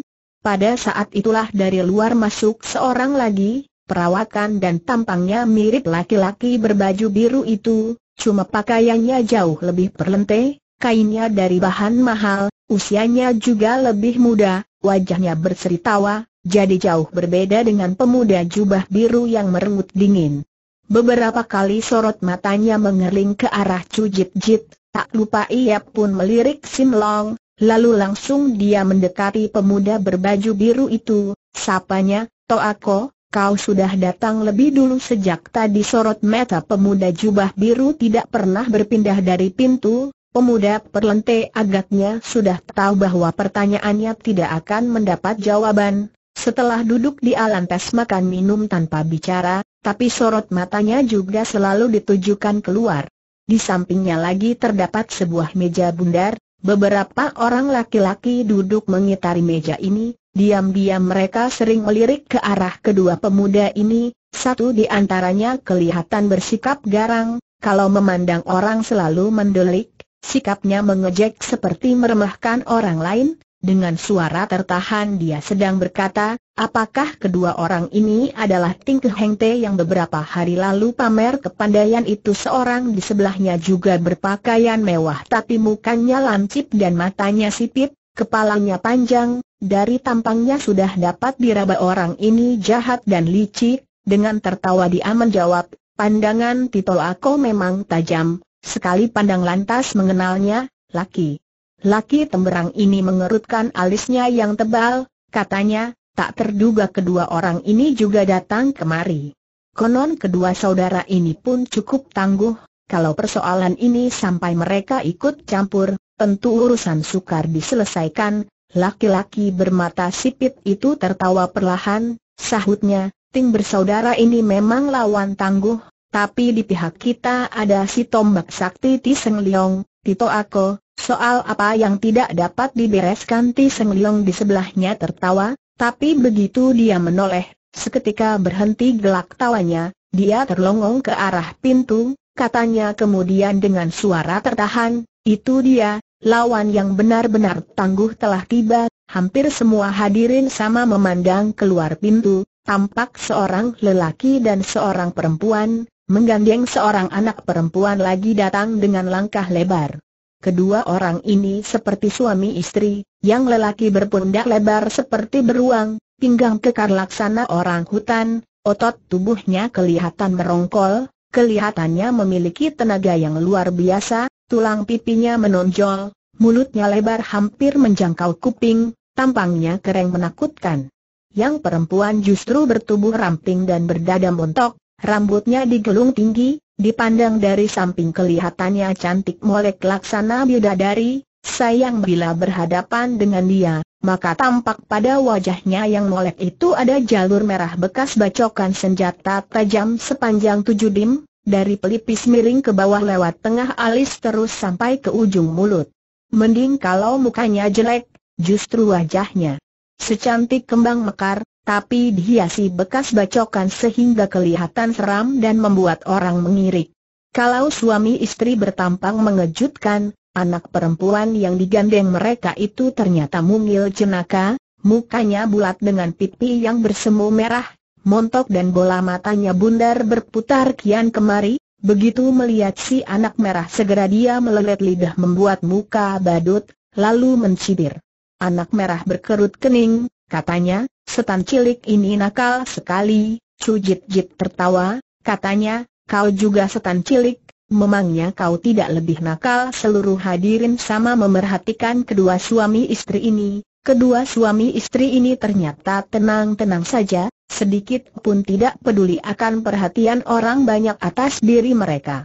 Speaker 1: Pada saat itulah dari luar masuk seorang lagi, perawakan dan tampangnya mirip laki-laki berbaju biru itu, cuma pakaiannya jauh lebih perlente, kainnya dari bahan mahal, usianya juga lebih muda, wajahnya berseri tawa, jadi jauh berbeda dengan pemuda jubah biru yang merenggut dingin. Beberapa kali sorot matanya mengering ke arah Cujit Jit, tak lupa ia pun melirik Sim Long, lalu langsung dia mendekati pemuda berbaju biru itu, sapanya, Toako, kau sudah datang lebih dulu sejak tadi sorot mata pemuda jubah biru tidak pernah berpindah dari pintu, Pemuda perlente agaknya sudah tahu bahwa pertanyaannya tidak akan mendapat jawaban, setelah duduk di tes makan minum tanpa bicara, tapi sorot matanya juga selalu ditujukan keluar. Di sampingnya lagi terdapat sebuah meja bundar, beberapa orang laki-laki duduk mengitari meja ini, diam-diam mereka sering melirik ke arah kedua pemuda ini, satu di antaranya kelihatan bersikap garang, kalau memandang orang selalu mendelik, sikapnya mengejek seperti meremahkan orang lain, dengan suara tertahan dia sedang berkata, apakah kedua orang ini adalah Ting Heng Te yang beberapa hari lalu pamer kepandaian itu seorang di sebelahnya juga berpakaian mewah tapi mukanya lancip dan matanya sipit, kepalanya panjang, dari tampangnya sudah dapat diraba orang ini jahat dan licik, dengan tertawa dia menjawab, pandangan Tito aku memang tajam, sekali pandang lantas mengenalnya, laki. Laki temberang ini mengerutkan alisnya yang tebal, katanya, tak terduga kedua orang ini juga datang kemari. Konon kedua saudara ini pun cukup tangguh, kalau persoalan ini sampai mereka ikut campur, tentu urusan sukar diselesaikan. Laki-laki bermata sipit itu tertawa perlahan, sahutnya, Ting bersaudara ini memang lawan tangguh, tapi di pihak kita ada si tombak sakti Tiseng Leong, Tito Ako, Soal apa yang tidak dapat dibereskan Ti Seng di sebelahnya tertawa, tapi begitu dia menoleh, seketika berhenti gelak tawanya, dia terlongong ke arah pintu, katanya kemudian dengan suara tertahan, itu dia, lawan yang benar-benar tangguh telah tiba, hampir semua hadirin sama memandang keluar pintu, tampak seorang lelaki dan seorang perempuan, menggandeng seorang anak perempuan lagi datang dengan langkah lebar. Kedua orang ini seperti suami istri, yang lelaki berpundak lebar seperti beruang, pinggang kekar laksana orang hutan, otot tubuhnya kelihatan merongkol, kelihatannya memiliki tenaga yang luar biasa, tulang pipinya menonjol, mulutnya lebar hampir menjangkau kuping, tampangnya kering menakutkan. Yang perempuan justru bertubuh ramping dan berdada montok, rambutnya digelung tinggi, Dipandang dari samping kelihatannya cantik molek laksana bidadari, sayang bila berhadapan dengan dia, maka tampak pada wajahnya yang molek itu ada jalur merah bekas bacokan senjata tajam sepanjang tujuh dim, dari pelipis miring ke bawah lewat tengah alis terus sampai ke ujung mulut. Mending kalau mukanya jelek, justru wajahnya. Secantik kembang mekar, tapi dihiasi bekas bacokan sehingga kelihatan seram dan membuat orang mengirik. Kalau suami istri bertampang mengejutkan, anak perempuan yang digandeng mereka itu ternyata mungil jenaka, mukanya bulat dengan pipi yang bersemu merah, montok dan bola matanya bundar berputar kian kemari, begitu melihat si anak merah segera dia melelet lidah membuat muka badut, lalu mencibir. Anak merah berkerut kening, Katanya, setan cilik ini nakal sekali, Cujit Jit tertawa, katanya, kau juga setan cilik, memangnya kau tidak lebih nakal seluruh hadirin sama memerhatikan kedua suami istri ini, kedua suami istri ini ternyata tenang-tenang saja, sedikit pun tidak peduli akan perhatian orang banyak atas diri mereka.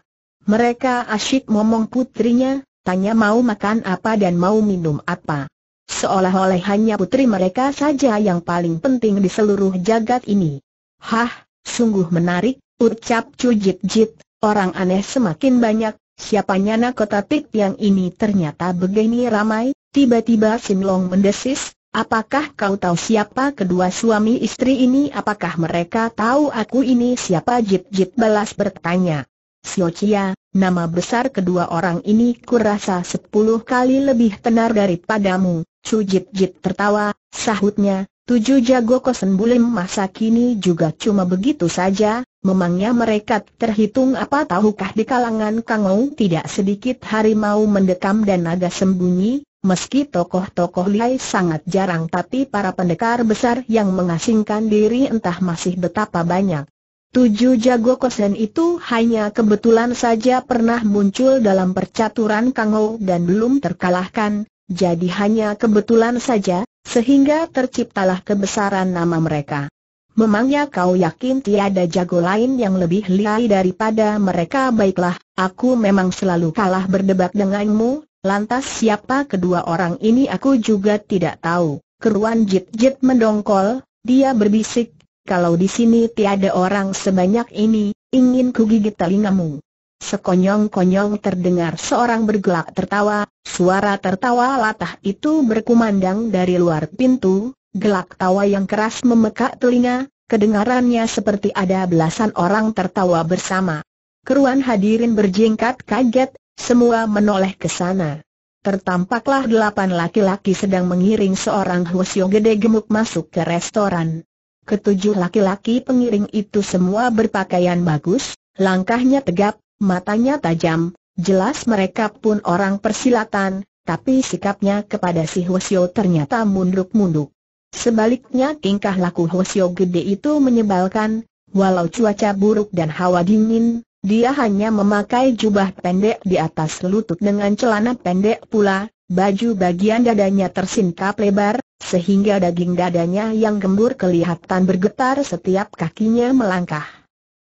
Speaker 1: Mereka asyik ngomong putrinya, tanya mau makan apa dan mau minum apa. Seolah-olah hanya putri mereka saja yang paling penting di seluruh jagat ini. Hah, sungguh menarik, ucap Cujit Jit, orang aneh semakin banyak, siapanya kota tik yang ini ternyata begini ramai, tiba-tiba Sinlong mendesis, apakah kau tahu siapa kedua suami istri ini apakah mereka tahu aku ini siapa Jit Jit balas bertanya. Siocia, nama besar kedua orang ini kurasa sepuluh kali lebih tenar daripadamu. cujit Jit tertawa, sahutnya, tujuh jago bulim masa kini juga cuma begitu saja, memangnya mereka terhitung apa tahukah di kalangan Kangou tidak sedikit harimau mendekam dan naga sembunyi, Meski tokoh-tokoh lihai sangat jarang tapi para pendekar besar yang mengasingkan diri entah masih betapa banyak Tujuh jago kosen itu hanya kebetulan saja pernah muncul dalam percaturan Kangou dan belum terkalahkan, jadi hanya kebetulan saja, sehingga terciptalah kebesaran nama mereka. Memangnya kau yakin tiada jago lain yang lebih lihai daripada mereka baiklah, aku memang selalu kalah berdebat denganmu, lantas siapa kedua orang ini aku juga tidak tahu. Keruan Jit Jit mendongkol, dia berbisik kalau di sini tiada orang sebanyak ini, ingin ku gigit telingamu. Sekonyong-konyong terdengar seorang bergelak tertawa, suara tertawa latah itu berkumandang dari luar pintu, gelak tawa yang keras memekak telinga, kedengarannya seperti ada belasan orang tertawa bersama. Keruan hadirin berjingkat kaget, semua menoleh ke sana. Tertampaklah delapan laki-laki sedang mengiring seorang husyo gede gemuk masuk ke restoran. Ketujuh laki-laki pengiring itu semua berpakaian bagus, langkahnya tegap, matanya tajam, jelas mereka pun orang persilatan, tapi sikapnya kepada si Hwasyo ternyata munduk-munduk. Sebaliknya tingkah laku Hwasyo gede itu menyebalkan, walau cuaca buruk dan hawa dingin, dia hanya memakai jubah pendek di atas lutut dengan celana pendek pula, Baju bagian dadanya tersingkap lebar, sehingga daging dadanya yang gembur kelihatan bergetar setiap kakinya melangkah.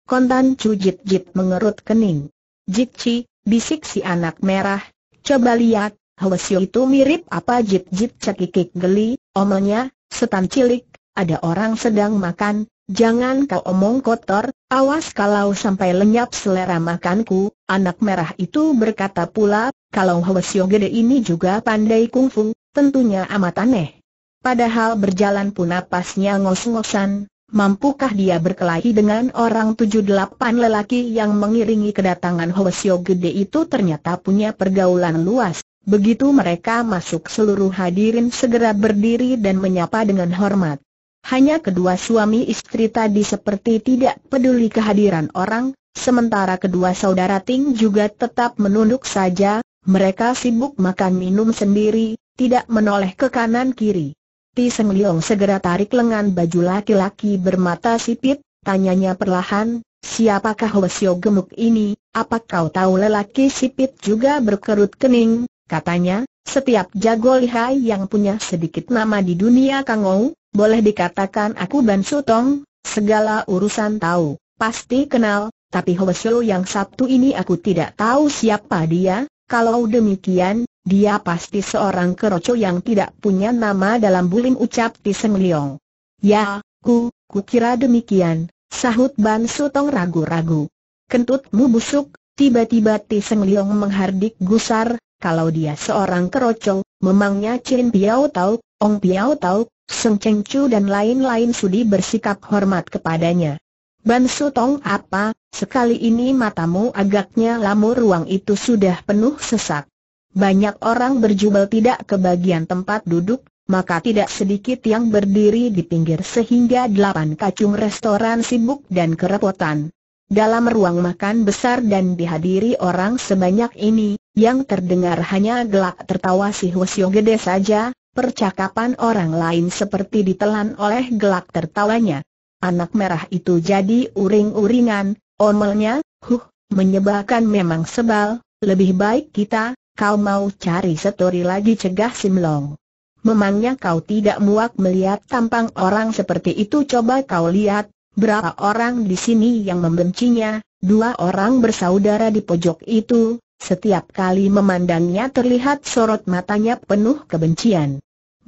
Speaker 1: Kontan Chu Jit Jit mengerut kening. Jit Chi, bisik si anak merah, coba lihat, Hwasyo itu mirip apa Jit Jit cekikik geli, omelnya, setan cilik, ada orang sedang makan, Jangan kau omong kotor, awas kalau sampai lenyap selera makanku, anak merah itu berkata pula, kalau Hwasyo gede ini juga pandai kungfu, tentunya amat aneh. Padahal berjalan pun napasnya ngos-ngosan, mampukah dia berkelahi dengan orang tujuh delapan lelaki yang mengiringi kedatangan Hwasyo gede itu ternyata punya pergaulan luas. Begitu mereka masuk seluruh hadirin segera berdiri dan menyapa dengan hormat. Hanya kedua suami istri tadi seperti tidak peduli kehadiran orang, sementara kedua saudara Ting juga tetap menunduk saja, mereka sibuk makan minum sendiri, tidak menoleh ke kanan kiri. Ti Seng Liong segera tarik lengan baju laki-laki bermata sipit, tanyanya perlahan, siapakah Hwasyo gemuk ini, apa kau tahu lelaki sipit juga berkerut kening, katanya, setiap jago lihai yang punya sedikit nama di dunia Kangou, boleh dikatakan aku Ban Sutong, segala urusan tahu, pasti kenal, tapi Hoesho yang Sabtu ini aku tidak tahu siapa dia, kalau demikian, dia pasti seorang keroco yang tidak punya nama dalam bulim ucap Ti Seng Liong. Ya, ku, ku kira demikian, sahut Ban Sutong ragu-ragu. Kentutmu busuk, tiba-tiba Ti Seng Liong menghardik gusar, kalau dia seorang keroco, memangnya Chin Piao tahu, Ong Piao tahu, Seng Cheng Chu dan lain-lain sudi bersikap hormat kepadanya. Ban Sutong apa, sekali ini matamu agaknya lamur ruang itu sudah penuh sesak. Banyak orang berjubel tidak ke bagian tempat duduk, maka tidak sedikit yang berdiri di pinggir sehingga delapan kacung restoran sibuk dan kerepotan. Dalam ruang makan besar dan dihadiri orang sebanyak ini, yang terdengar hanya gelak tertawa si Hwasyo Gede saja, Percakapan orang lain seperti ditelan oleh gelak tertawanya. Anak merah itu jadi uring-uringan, omelnya, huh, menyebalkan memang sebal, lebih baik kita, kau mau cari setori lagi cegah Simlong. Memangnya kau tidak muak melihat tampang orang seperti itu coba kau lihat, berapa orang di sini yang membencinya, dua orang bersaudara di pojok itu, setiap kali memandangnya terlihat sorot matanya penuh kebencian.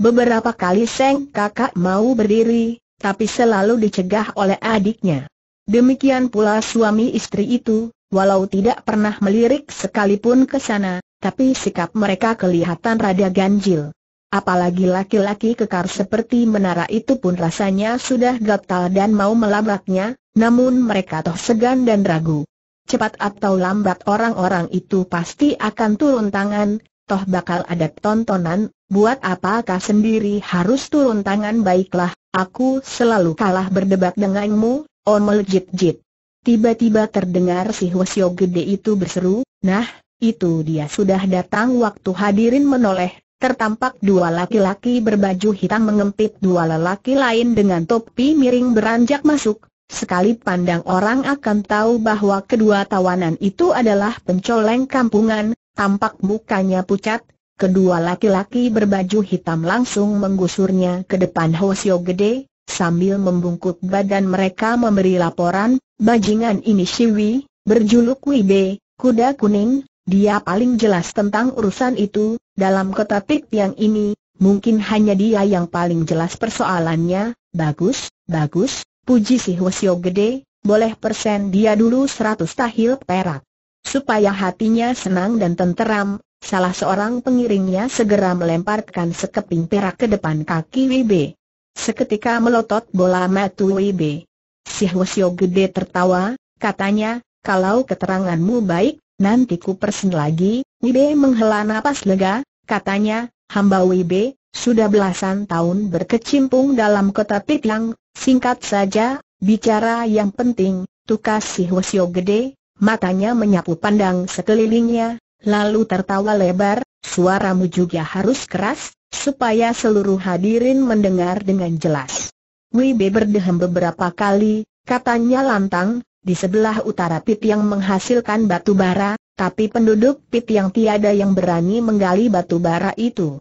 Speaker 1: Beberapa kali Seng kakak mau berdiri, tapi selalu dicegah oleh adiknya. Demikian pula suami istri itu, walau tidak pernah melirik sekalipun ke sana, tapi sikap mereka kelihatan rada ganjil. Apalagi laki-laki kekar seperti menara itu pun rasanya sudah gatal dan mau melabraknya, namun mereka toh segan dan ragu cepat atau lambat orang-orang itu pasti akan turun tangan, toh bakal ada tontonan, buat apakah sendiri harus turun tangan baiklah, aku selalu kalah berdebat denganmu, omel jit-jit. Tiba-tiba terdengar si Hwasyo gede itu berseru, nah, itu dia sudah datang waktu hadirin menoleh, tertampak dua laki-laki berbaju hitam mengempit dua lelaki lain dengan topi miring beranjak masuk, Sekali pandang orang akan tahu bahwa kedua tawanan itu adalah pencoleng kampungan, tampak mukanya pucat, kedua laki-laki berbaju hitam langsung menggusurnya ke depan Hosio Gede, sambil membungkuk badan mereka memberi laporan, bajingan ini Siwi, berjuluk Wibe, kuda kuning, dia paling jelas tentang urusan itu, dalam kota Pik yang ini, mungkin hanya dia yang paling jelas persoalannya, bagus, bagus, Puji si Hwasyo gede, boleh persen dia dulu seratus tahil perak. Supaya hatinya senang dan tenteram, salah seorang pengiringnya segera melemparkan sekeping perak ke depan kaki Wibe. Seketika melotot bola matu Wibe. Si Hwasyo gede tertawa, katanya, kalau keteranganmu baik, nanti ku persen lagi, Wibe menghela napas lega, katanya, hamba Wibe, sudah belasan tahun berkecimpung dalam kota Pitlang. Singkat saja, bicara yang penting, tukas si Hosio gede, matanya menyapu pandang sekelilingnya, lalu tertawa lebar, suaramu juga harus keras, supaya seluruh hadirin mendengar dengan jelas. Wibe berdehem beberapa kali, katanya lantang, di sebelah utara pit yang menghasilkan batu bara, tapi penduduk pit yang tiada yang berani menggali batu bara itu.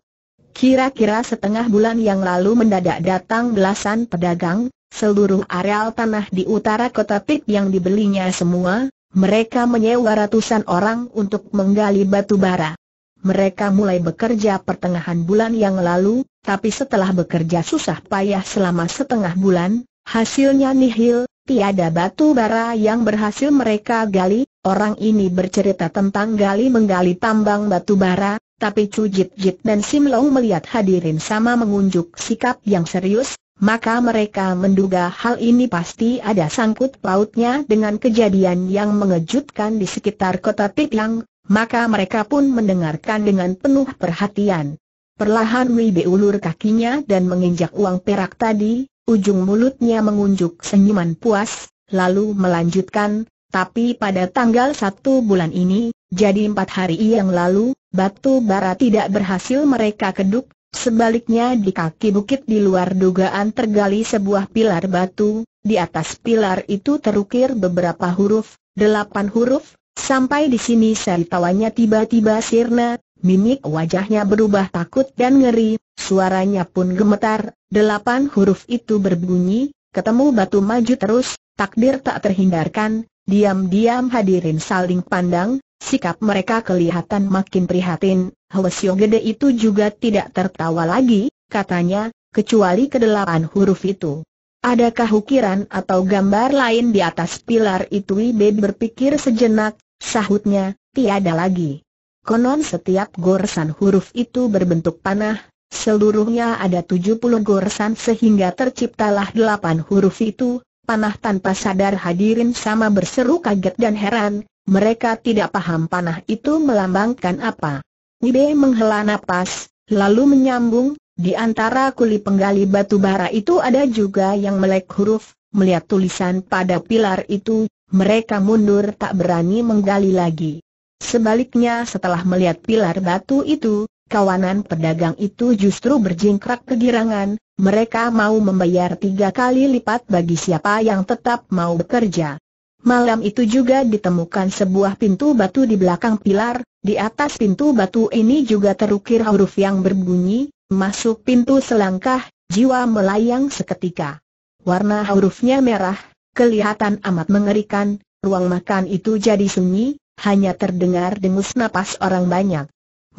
Speaker 1: Kira-kira setengah bulan yang lalu mendadak datang belasan pedagang, seluruh areal tanah di utara kota Pit yang dibelinya semua, mereka menyewa ratusan orang untuk menggali batu bara. Mereka mulai bekerja pertengahan bulan yang lalu, tapi setelah bekerja susah payah selama setengah bulan, hasilnya nihil, tiada batu bara yang berhasil mereka gali. Orang ini bercerita tentang gali-menggali tambang batu bara, tapi Chu Jit Jit dan Sim Long melihat hadirin sama mengunjuk sikap yang serius, maka mereka menduga hal ini pasti ada sangkut pautnya dengan kejadian yang mengejutkan di sekitar kota Tityang, maka mereka pun mendengarkan dengan penuh perhatian. Perlahan Wibe ulur kakinya dan menginjak uang perak tadi, ujung mulutnya mengunjuk senyuman puas, lalu melanjutkan, tapi pada tanggal satu bulan ini, jadi empat hari yang lalu, batu bara tidak berhasil mereka keduk, sebaliknya di kaki bukit di luar dugaan tergali sebuah pilar batu, di atas pilar itu terukir beberapa huruf, delapan huruf, Sampai di sini seri tawanya tiba-tiba sirna, mimik wajahnya berubah takut dan ngeri, suaranya pun gemetar, delapan huruf itu berbunyi, ketemu batu maju terus, takdir tak terhindarkan, diam-diam hadirin saling pandang, Sikap mereka kelihatan makin prihatin, Hwesyo Gede itu juga tidak tertawa lagi, katanya, kecuali kedelapan huruf itu. Adakah ukiran atau gambar lain di atas pilar itu Ibe berpikir sejenak, sahutnya, tiada lagi. Konon setiap goresan huruf itu berbentuk panah, seluruhnya ada tujuh puluh goresan sehingga terciptalah delapan huruf itu, panah tanpa sadar hadirin sama berseru kaget dan heran, mereka tidak paham panah itu melambangkan apa. Nibe menghela napas, lalu menyambung, di antara kuli penggali batu bara itu ada juga yang melek huruf, melihat tulisan pada pilar itu, mereka mundur tak berani menggali lagi. Sebaliknya setelah melihat pilar batu itu, kawanan pedagang itu justru berjingkrak kegirangan, mereka mau membayar tiga kali lipat bagi siapa yang tetap mau bekerja. Malam itu juga ditemukan sebuah pintu batu di belakang pilar, di atas pintu batu ini juga terukir huruf yang berbunyi, masuk pintu selangkah, jiwa melayang seketika. Warna hurufnya merah, kelihatan amat mengerikan, ruang makan itu jadi sunyi, hanya terdengar dengus napas orang banyak.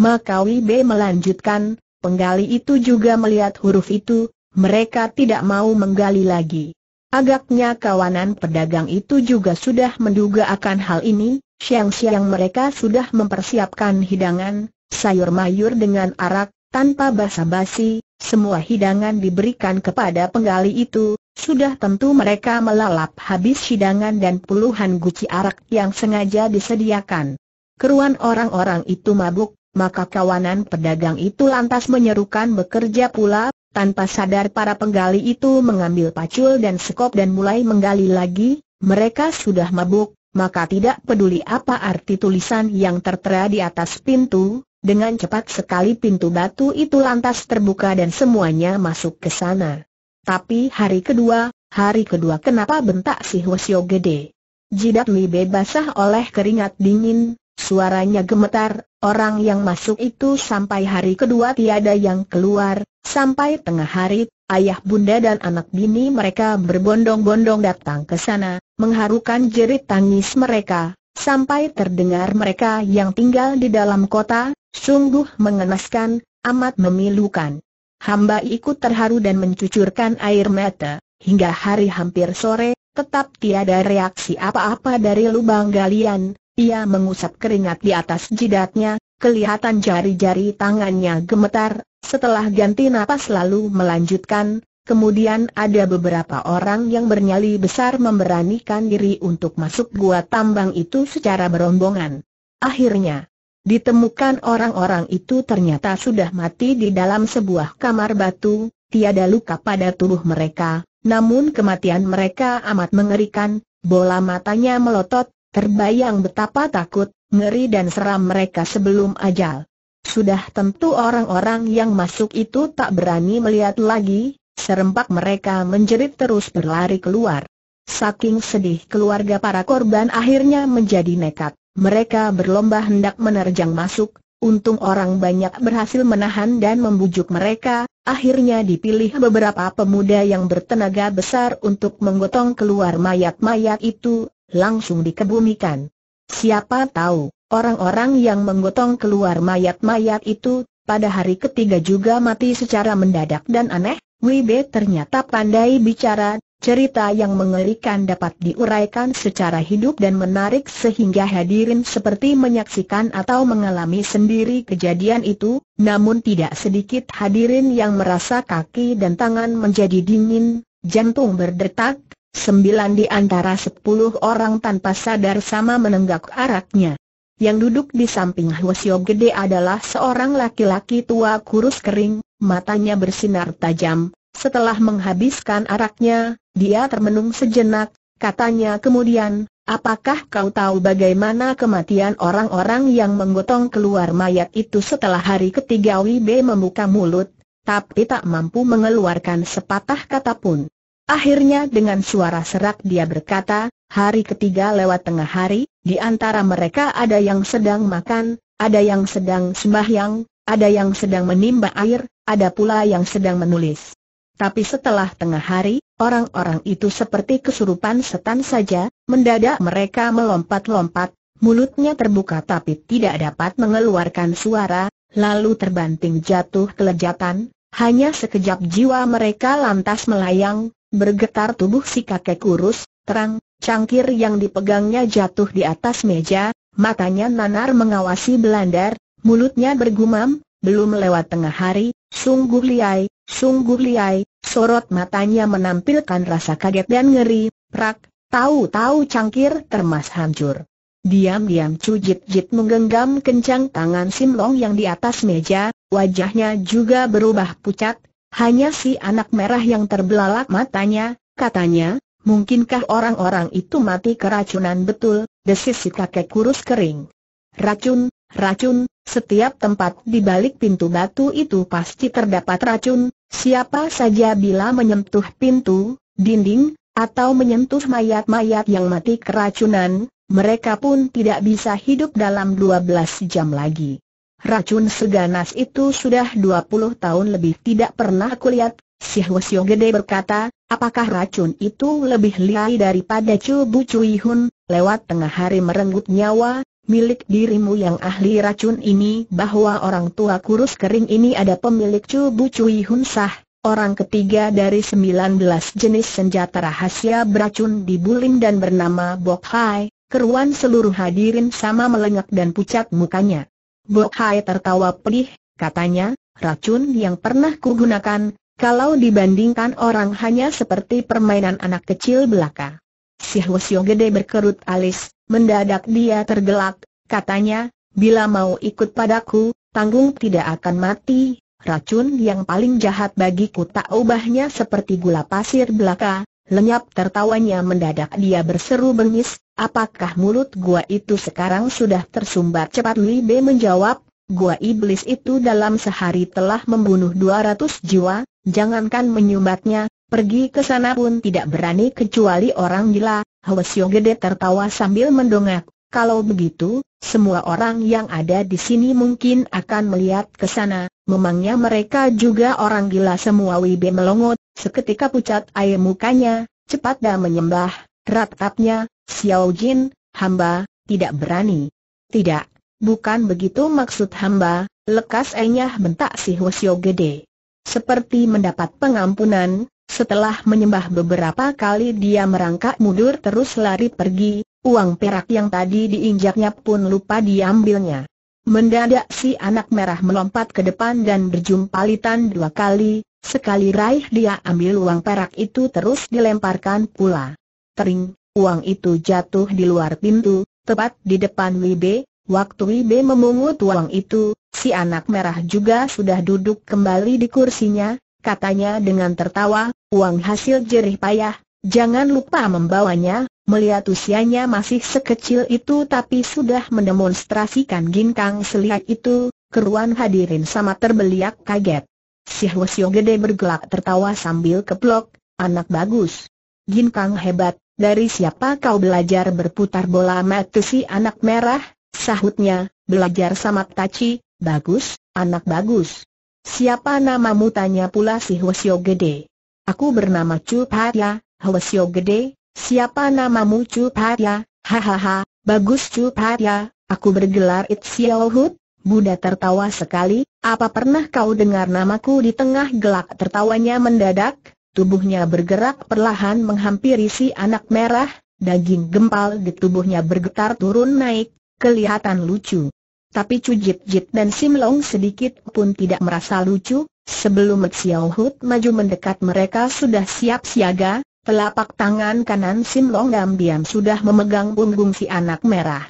Speaker 1: Makawi B melanjutkan, penggali itu juga melihat huruf itu, mereka tidak mau menggali lagi. Agaknya kawanan pedagang itu juga sudah menduga akan hal ini, siang-siang mereka sudah mempersiapkan hidangan, sayur mayur dengan arak, tanpa basa-basi, semua hidangan diberikan kepada penggali itu, sudah tentu mereka melalap habis hidangan dan puluhan guci arak yang sengaja disediakan. Keruan orang-orang itu mabuk, maka kawanan pedagang itu lantas menyerukan bekerja pula, tanpa sadar para penggali itu mengambil pacul dan sekop dan mulai menggali lagi, mereka sudah mabuk, maka tidak peduli apa arti tulisan yang tertera di atas pintu, dengan cepat sekali pintu batu itu lantas terbuka dan semuanya masuk ke sana. Tapi hari kedua, hari kedua kenapa bentak si Hwasyo gede? Jidat Li basah oleh keringat dingin, Suaranya gemetar, orang yang masuk itu sampai hari kedua tiada yang keluar, sampai tengah hari, ayah bunda dan anak bini mereka berbondong-bondong datang ke sana, mengharukan jerit tangis mereka, sampai terdengar mereka yang tinggal di dalam kota, sungguh mengenaskan, amat memilukan. Hamba ikut terharu dan mencucurkan air mata, hingga hari hampir sore, tetap tiada reaksi apa-apa dari lubang galian, ia mengusap keringat di atas jidatnya, kelihatan jari-jari tangannya gemetar, setelah ganti napas lalu melanjutkan, kemudian ada beberapa orang yang bernyali besar memberanikan diri untuk masuk gua tambang itu secara berombongan. Akhirnya, ditemukan orang-orang itu ternyata sudah mati di dalam sebuah kamar batu, tiada luka pada tubuh mereka, namun kematian mereka amat mengerikan, bola matanya melotot, Terbayang betapa takut, ngeri dan seram mereka sebelum ajal. Sudah tentu orang-orang yang masuk itu tak berani melihat lagi, serempak mereka menjerit terus berlari keluar. Saking sedih keluarga para korban akhirnya menjadi nekat, mereka berlomba hendak menerjang masuk, untung orang banyak berhasil menahan dan membujuk mereka, akhirnya dipilih beberapa pemuda yang bertenaga besar untuk menggotong keluar mayat-mayat itu, langsung dikebumikan. Siapa tahu, orang-orang yang menggotong keluar mayat-mayat itu, pada hari ketiga juga mati secara mendadak dan aneh, Wibe ternyata pandai bicara, cerita yang mengerikan dapat diuraikan secara hidup dan menarik sehingga hadirin seperti menyaksikan atau mengalami sendiri kejadian itu, namun tidak sedikit hadirin yang merasa kaki dan tangan menjadi dingin, jantung berdetak, Sembilan di antara sepuluh orang tanpa sadar sama menenggak araknya. Yang duduk di samping Hwasyo Gede adalah seorang laki-laki tua kurus kering, matanya bersinar tajam. Setelah menghabiskan araknya, dia termenung sejenak, katanya kemudian, apakah kau tahu bagaimana kematian orang-orang yang menggotong keluar mayat itu setelah hari ketiga WIB membuka mulut, tapi tak mampu mengeluarkan sepatah kata pun. Akhirnya dengan suara serak dia berkata, hari ketiga lewat tengah hari, di antara mereka ada yang sedang makan, ada yang sedang sembahyang, ada yang sedang menimba air, ada pula yang sedang menulis. Tapi setelah tengah hari, orang-orang itu seperti kesurupan setan saja, mendadak mereka melompat-lompat, mulutnya terbuka tapi tidak dapat mengeluarkan suara, lalu terbanting jatuh kelejatan, hanya sekejap jiwa mereka lantas melayang, Bergetar tubuh si kakek kurus, terang, cangkir yang dipegangnya jatuh di atas meja, matanya nanar mengawasi Belandar, mulutnya bergumam, belum lewat tengah hari, sungguh liai, sungguh liai, sorot matanya menampilkan rasa kaget dan ngeri, prak, tahu-tahu cangkir termas hancur. Diam-diam Cujit Jit menggenggam kencang tangan Sim Long yang di atas meja, wajahnya juga berubah pucat, hanya si anak merah yang terbelalak matanya, katanya, mungkinkah orang-orang itu mati keracunan betul, desis si kakek kurus kering. Racun, racun, setiap tempat di balik pintu batu itu pasti terdapat racun, siapa saja bila menyentuh pintu, dinding, atau menyentuh mayat-mayat yang mati keracunan, mereka pun tidak bisa hidup dalam 12 jam lagi. Racun seganas itu sudah 20 tahun lebih tidak pernah kulihat, lihat, si Hwasyo Gede berkata, apakah racun itu lebih liai daripada Bu Cui Hun, lewat tengah hari merenggut nyawa, milik dirimu yang ahli racun ini bahwa orang tua kurus kering ini ada pemilik Bu Cui Hun sah, orang ketiga dari 19 jenis senjata rahasia beracun di Bulim dan bernama Bok Hai, keruan seluruh hadirin sama melengak dan pucat mukanya. Hai tertawa pedih, katanya, racun yang pernah kugunakan, kalau dibandingkan orang hanya seperti permainan anak kecil belaka. Si Hwasyo gede berkerut alis, mendadak dia tergelak, katanya, bila mau ikut padaku, tanggung tidak akan mati, racun yang paling jahat bagiku tak ubahnya seperti gula pasir belaka, Lenyap tertawanya mendadak dia berseru bengis, apakah mulut gua itu sekarang sudah tersumbat cepat Li B menjawab, gua iblis itu dalam sehari telah membunuh 200 jiwa, jangankan menyumbatnya, pergi ke sana pun tidak berani kecuali orang gila. Hwasyo gede tertawa sambil mendongak, kalau begitu, semua orang yang ada di sini mungkin akan melihat ke sana, memangnya mereka juga orang gila semua Wibe melongot, seketika pucat air mukanya, cepat dah menyembah, ratapnya, Xiao Jin, hamba, tidak berani. Tidak, bukan begitu maksud hamba, lekas enyah bentak si Hwasyo gede. Seperti mendapat pengampunan, setelah menyembah beberapa kali dia merangkak mundur terus lari pergi, Uang perak yang tadi diinjaknya pun lupa diambilnya. Mendadak si anak merah melompat ke depan dan berjumpa litan dua kali, sekali raih dia ambil uang perak itu terus dilemparkan pula. Tering, uang itu jatuh di luar pintu, tepat di depan Wibe, waktu Wibe memungut uang itu, si anak merah juga sudah duduk kembali di kursinya, katanya dengan tertawa, uang hasil jerih payah, jangan lupa membawanya, Melihat usianya masih sekecil itu tapi sudah mendemonstrasikan ginkang selihat itu, keruan hadirin sama terbeliak kaget. Si Hwasyo gede bergelak tertawa sambil keplok, anak bagus. Ginkang hebat, dari siapa kau belajar berputar bola mati si anak merah? Sahutnya, belajar sama Taci, bagus, anak bagus. Siapa namamu tanya pula si Hwasyo gede. Aku bernama Chu Patya, Hwasyo gede, Siapa namamu Chu Paya? Hahaha, bagus Chu Paya, aku bergelar It Xiao Hut. Buddha tertawa sekali, apa pernah kau dengar namaku di tengah gelak tertawanya mendadak? Tubuhnya bergerak perlahan menghampiri si anak merah, daging gempal di tubuhnya bergetar turun naik, kelihatan lucu. Tapi Chu Jit Jit dan Sim Long sedikit pun tidak merasa lucu, sebelum Xiao Hut maju mendekat mereka sudah siap siaga, Telapak tangan kanan Sim Long diam-diam sudah memegang punggung si anak merah.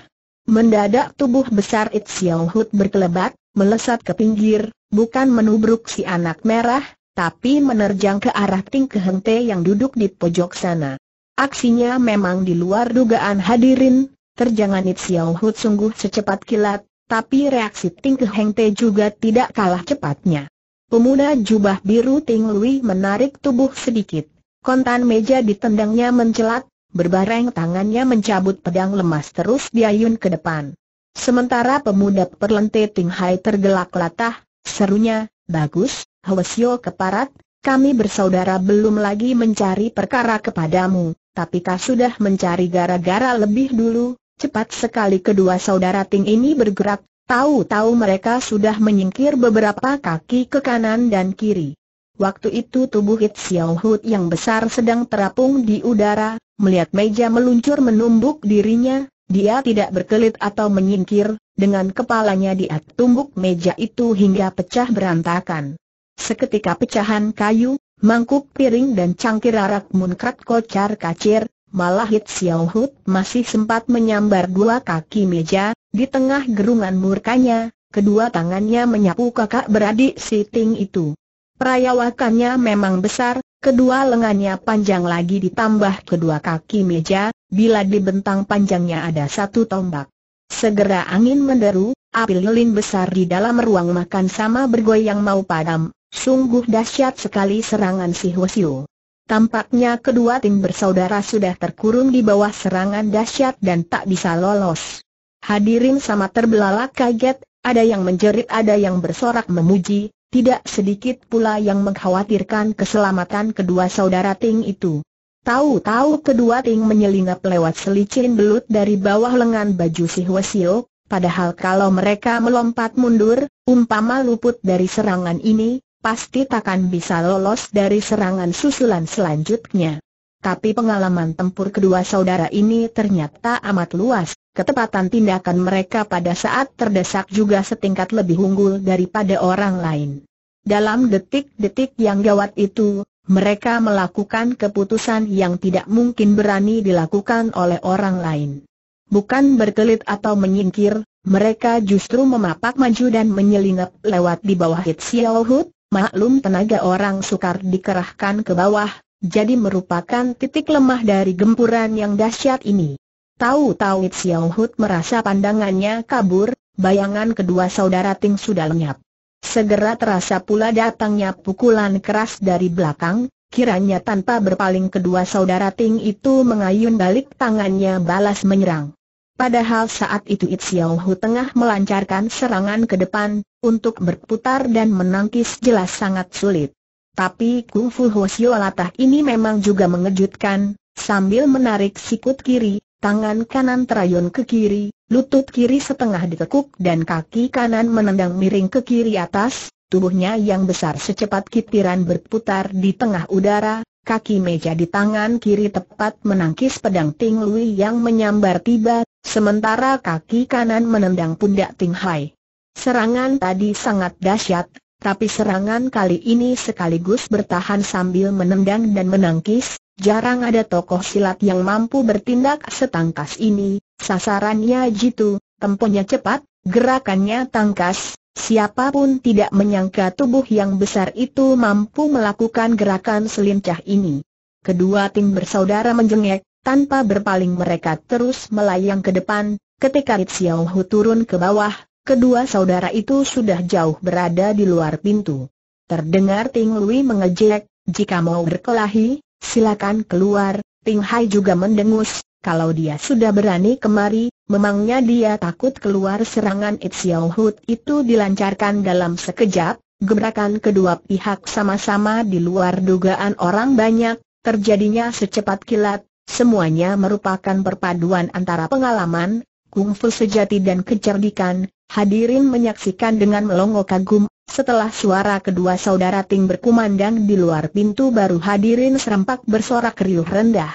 Speaker 1: Mendadak tubuh besar It Siow Hut berkelebat, melesat ke pinggir, bukan menubruk si anak merah, tapi menerjang ke arah Ting Keheng Te yang duduk di pojok sana. Aksinya memang di luar dugaan hadirin, terjangan It Siow Hut sungguh secepat kilat, tapi reaksi Ting Keheng Te juga tidak kalah cepatnya. Pemuda jubah biru Ting Lui menarik tubuh sedikit Kontan meja ditendangnya mencelat, berbareng tangannya mencabut pedang lemas terus diayun ke depan. Sementara pemuda perlente Ting Hai tergelak latah, serunya, bagus, Hwasyo keparat, kami bersaudara belum lagi mencari perkara kepadamu, tapi kau sudah mencari gara-gara lebih dulu, cepat sekali kedua saudara Ting ini bergerak, tahu-tahu mereka sudah menyingkir beberapa kaki ke kanan dan kiri. Waktu itu tubuh Hit Xiao Hut yang besar sedang terapung di udara, melihat meja meluncur menumbuk dirinya, dia tidak berkelit atau menyingkir, dengan kepalanya dia tumbuk meja itu hingga pecah berantakan. Seketika pecahan kayu, mangkuk piring dan cangkir arak munkrat kocar kacir, malah Hit Xiao Hut masih sempat menyambar dua kaki meja, di tengah gerungan murkanya, kedua tangannya menyapu kakak beradik Si Ting itu. Perayawakannya memang besar, kedua lengannya panjang lagi ditambah kedua kaki meja, bila dibentang panjangnya ada satu tombak. Segera angin menderu, api lilin besar di dalam ruang makan sama bergoyang mau padam, sungguh dahsyat sekali serangan si Hwasio. Tampaknya kedua tim bersaudara sudah terkurung di bawah serangan dahsyat dan tak bisa lolos. Hadirin sama terbelalak kaget, ada yang menjerit ada yang bersorak memuji, tidak sedikit pula yang mengkhawatirkan keselamatan kedua saudara Ting itu. Tahu-tahu kedua Ting menyelinap lewat selicin belut dari bawah lengan baju si Hwasio, padahal kalau mereka melompat mundur, umpama luput dari serangan ini, pasti takkan bisa lolos dari serangan susulan selanjutnya. Tapi pengalaman tempur kedua saudara ini ternyata amat luas, ketepatan tindakan mereka pada saat terdesak juga setingkat lebih unggul daripada orang lain. Dalam detik-detik yang gawat itu, mereka melakukan keputusan yang tidak mungkin berani dilakukan oleh orang lain. Bukan berkelit atau menyingkir, mereka justru memapak maju dan menyelinap lewat di bawah Hit Xiao Hut, maklum tenaga orang sukar dikerahkan ke bawah, jadi merupakan titik lemah dari gempuran yang dahsyat ini. Tahu-tahu Xiao Hut merasa pandangannya kabur, bayangan kedua saudara Ting sudah lenyap. Segera terasa pula datangnya pukulan keras dari belakang, Kiranya tanpa berpaling kedua saudara Ting itu mengayun balik tangannya balas menyerang. Padahal saat itu It Xiao Hu tengah melancarkan serangan ke depan, untuk berputar dan menangkis jelas sangat sulit. Tapi Kung Fu Hosio latah ini memang juga mengejutkan, sambil menarik sikut kiri, tangan kanan terayun ke kiri, lutut kiri setengah ditekuk dan kaki kanan menendang miring ke kiri atas, tubuhnya yang besar secepat kipiran berputar di tengah udara, kaki meja di tangan kiri tepat menangkis pedang Ting Lui yang menyambar tiba, sementara kaki kanan menendang pundak Ting Hai. Serangan tadi sangat dahsyat, tapi serangan kali ini sekaligus bertahan sambil menendang dan menangkis, jarang ada tokoh silat yang mampu bertindak setangkas ini, sasarannya jitu, temponya cepat, gerakannya tangkas, siapapun tidak menyangka tubuh yang besar itu mampu melakukan gerakan selincah ini. Kedua tim bersaudara menjengek, tanpa berpaling mereka terus melayang ke depan, ketika Rit turun ke bawah, kedua saudara itu sudah jauh berada di luar pintu. Terdengar Ting Lui mengejek, jika mau berkelahi, silakan keluar, Ting Hai juga mendengus, kalau dia sudah berani kemari, memangnya dia takut keluar serangan It Xiao Hood itu dilancarkan dalam sekejap, gebrakan kedua pihak sama-sama di luar dugaan orang banyak, terjadinya secepat kilat, semuanya merupakan perpaduan antara pengalaman, kungfu sejati dan kecerdikan, Hadirin menyaksikan dengan melongo kagum, setelah suara kedua saudara Ting berkumandang di luar pintu baru hadirin serempak bersorak riuh rendah.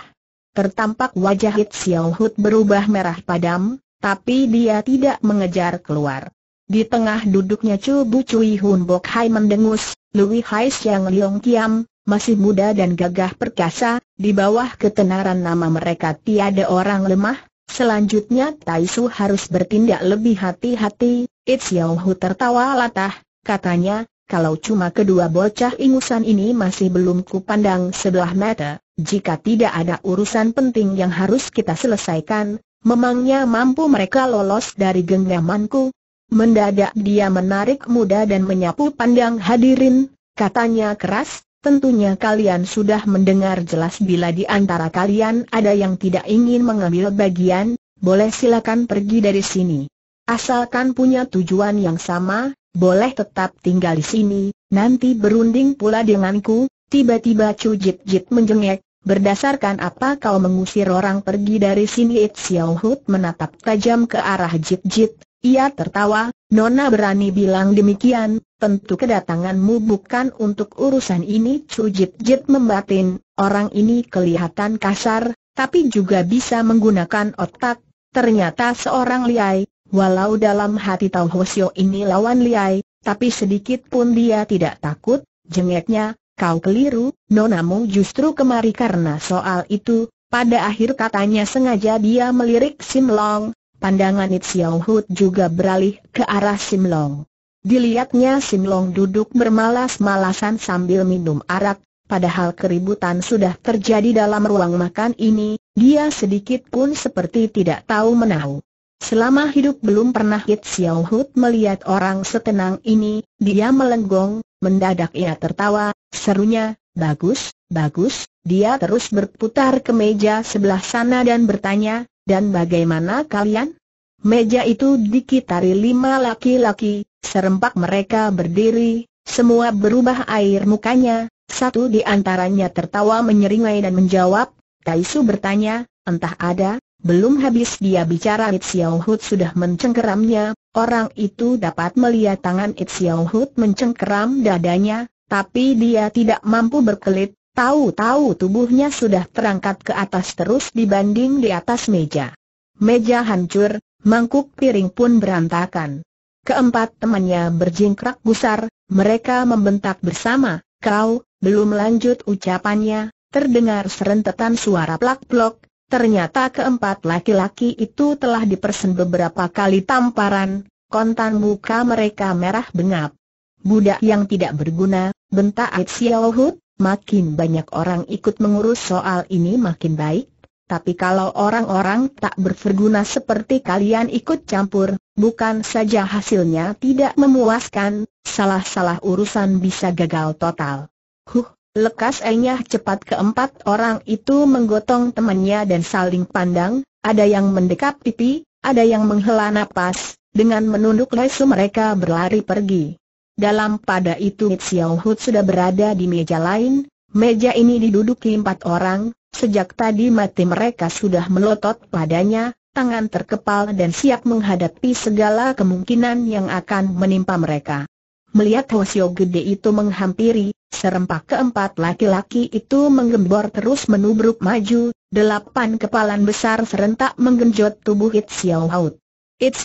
Speaker 1: Tertampak wajah Hit Xiao Hut berubah merah padam, tapi dia tidak mengejar keluar. Di tengah duduknya Chu Bu Cui Hun Bok Hai mendengus, Louis Hai Xiang Leong Kiam, masih muda dan gagah perkasa, di bawah ketenaran nama mereka tiada orang lemah, Selanjutnya Taisu harus bertindak lebih hati-hati, It's Xiao Hu tertawa latah, katanya, kalau cuma kedua bocah ingusan ini masih belum kupandang sebelah mata, jika tidak ada urusan penting yang harus kita selesaikan, memangnya mampu mereka lolos dari genggamanku, Mendadak dia menarik muda dan menyapu pandang hadirin, katanya keras, Tentunya kalian sudah mendengar jelas bila di antara kalian ada yang tidak ingin mengambil bagian, boleh silakan pergi dari sini. Asalkan punya tujuan yang sama, boleh tetap tinggal di sini, nanti berunding pula denganku, tiba-tiba Chu Jit Jit menjengek, Berdasarkan apa kau mengusir orang pergi dari sini It Xiao Hut menatap tajam ke arah Jip Jip, ia tertawa, Nona berani bilang demikian, tentu kedatanganmu bukan untuk urusan ini Cu Jit Jit membatin, orang ini kelihatan kasar, tapi juga bisa menggunakan otak, ternyata seorang liai, walau dalam hati Tau Hosio ini lawan liai, tapi sedikit pun dia tidak takut, jengeknya, kau keliru, Nona mu justru kemari karena soal itu, pada akhir katanya sengaja dia melirik Sim Long, Pandangan It Xiao Hut juga beralih ke arah Sim Long. Dilihatnya Sim Long duduk bermalas-malasan sambil minum arak, padahal keributan sudah terjadi dalam ruang makan ini, dia sedikit pun seperti tidak tahu menahu. Selama hidup belum pernah It Xiao Hut melihat orang setenang ini, dia melenggong, mendadak ia tertawa, serunya, bagus, bagus, dia terus berputar ke meja sebelah sana dan bertanya, dan bagaimana kalian? Meja itu dikitari lima laki-laki, serempak mereka berdiri, semua berubah air mukanya, satu di antaranya tertawa menyeringai dan menjawab, Taisu bertanya, entah ada, belum habis dia bicara Itziauhut sudah mencengkeramnya, orang itu dapat melihat tangan Itziauhut mencengkeram dadanya, tapi dia tidak mampu berkelit, Tahu-tahu tubuhnya sudah terangkat ke atas terus dibanding di atas meja. Meja hancur, mangkuk piring pun berantakan. Keempat temannya berjingkrak gusar, mereka membentak bersama, kau, belum lanjut ucapannya, terdengar serentetan suara plak-plok, ternyata keempat laki-laki itu telah dipersen beberapa kali tamparan, kontan muka mereka merah bengap. Budak yang tidak berguna, bentak It makin banyak orang ikut mengurus soal ini makin baik, tapi kalau orang-orang tak berverguna seperti kalian ikut campur, bukan saja hasilnya tidak memuaskan, salah-salah urusan bisa gagal total. Huh, lekas enyah cepat keempat orang itu menggotong temannya dan saling pandang, ada yang mendekap pipi, ada yang menghela napas, dengan menunduk lesu mereka berlari pergi. Dalam pada itu Xiao Hood sudah berada di meja lain, meja ini diduduki empat orang, sejak tadi mati mereka sudah melotot padanya, tangan terkepal dan siap menghadapi segala kemungkinan yang akan menimpa mereka. Melihat Hosio gede itu menghampiri, serempak keempat laki-laki itu menggembor terus menubruk maju, delapan kepalan besar serentak menggenjot tubuh It Xiao Hut. It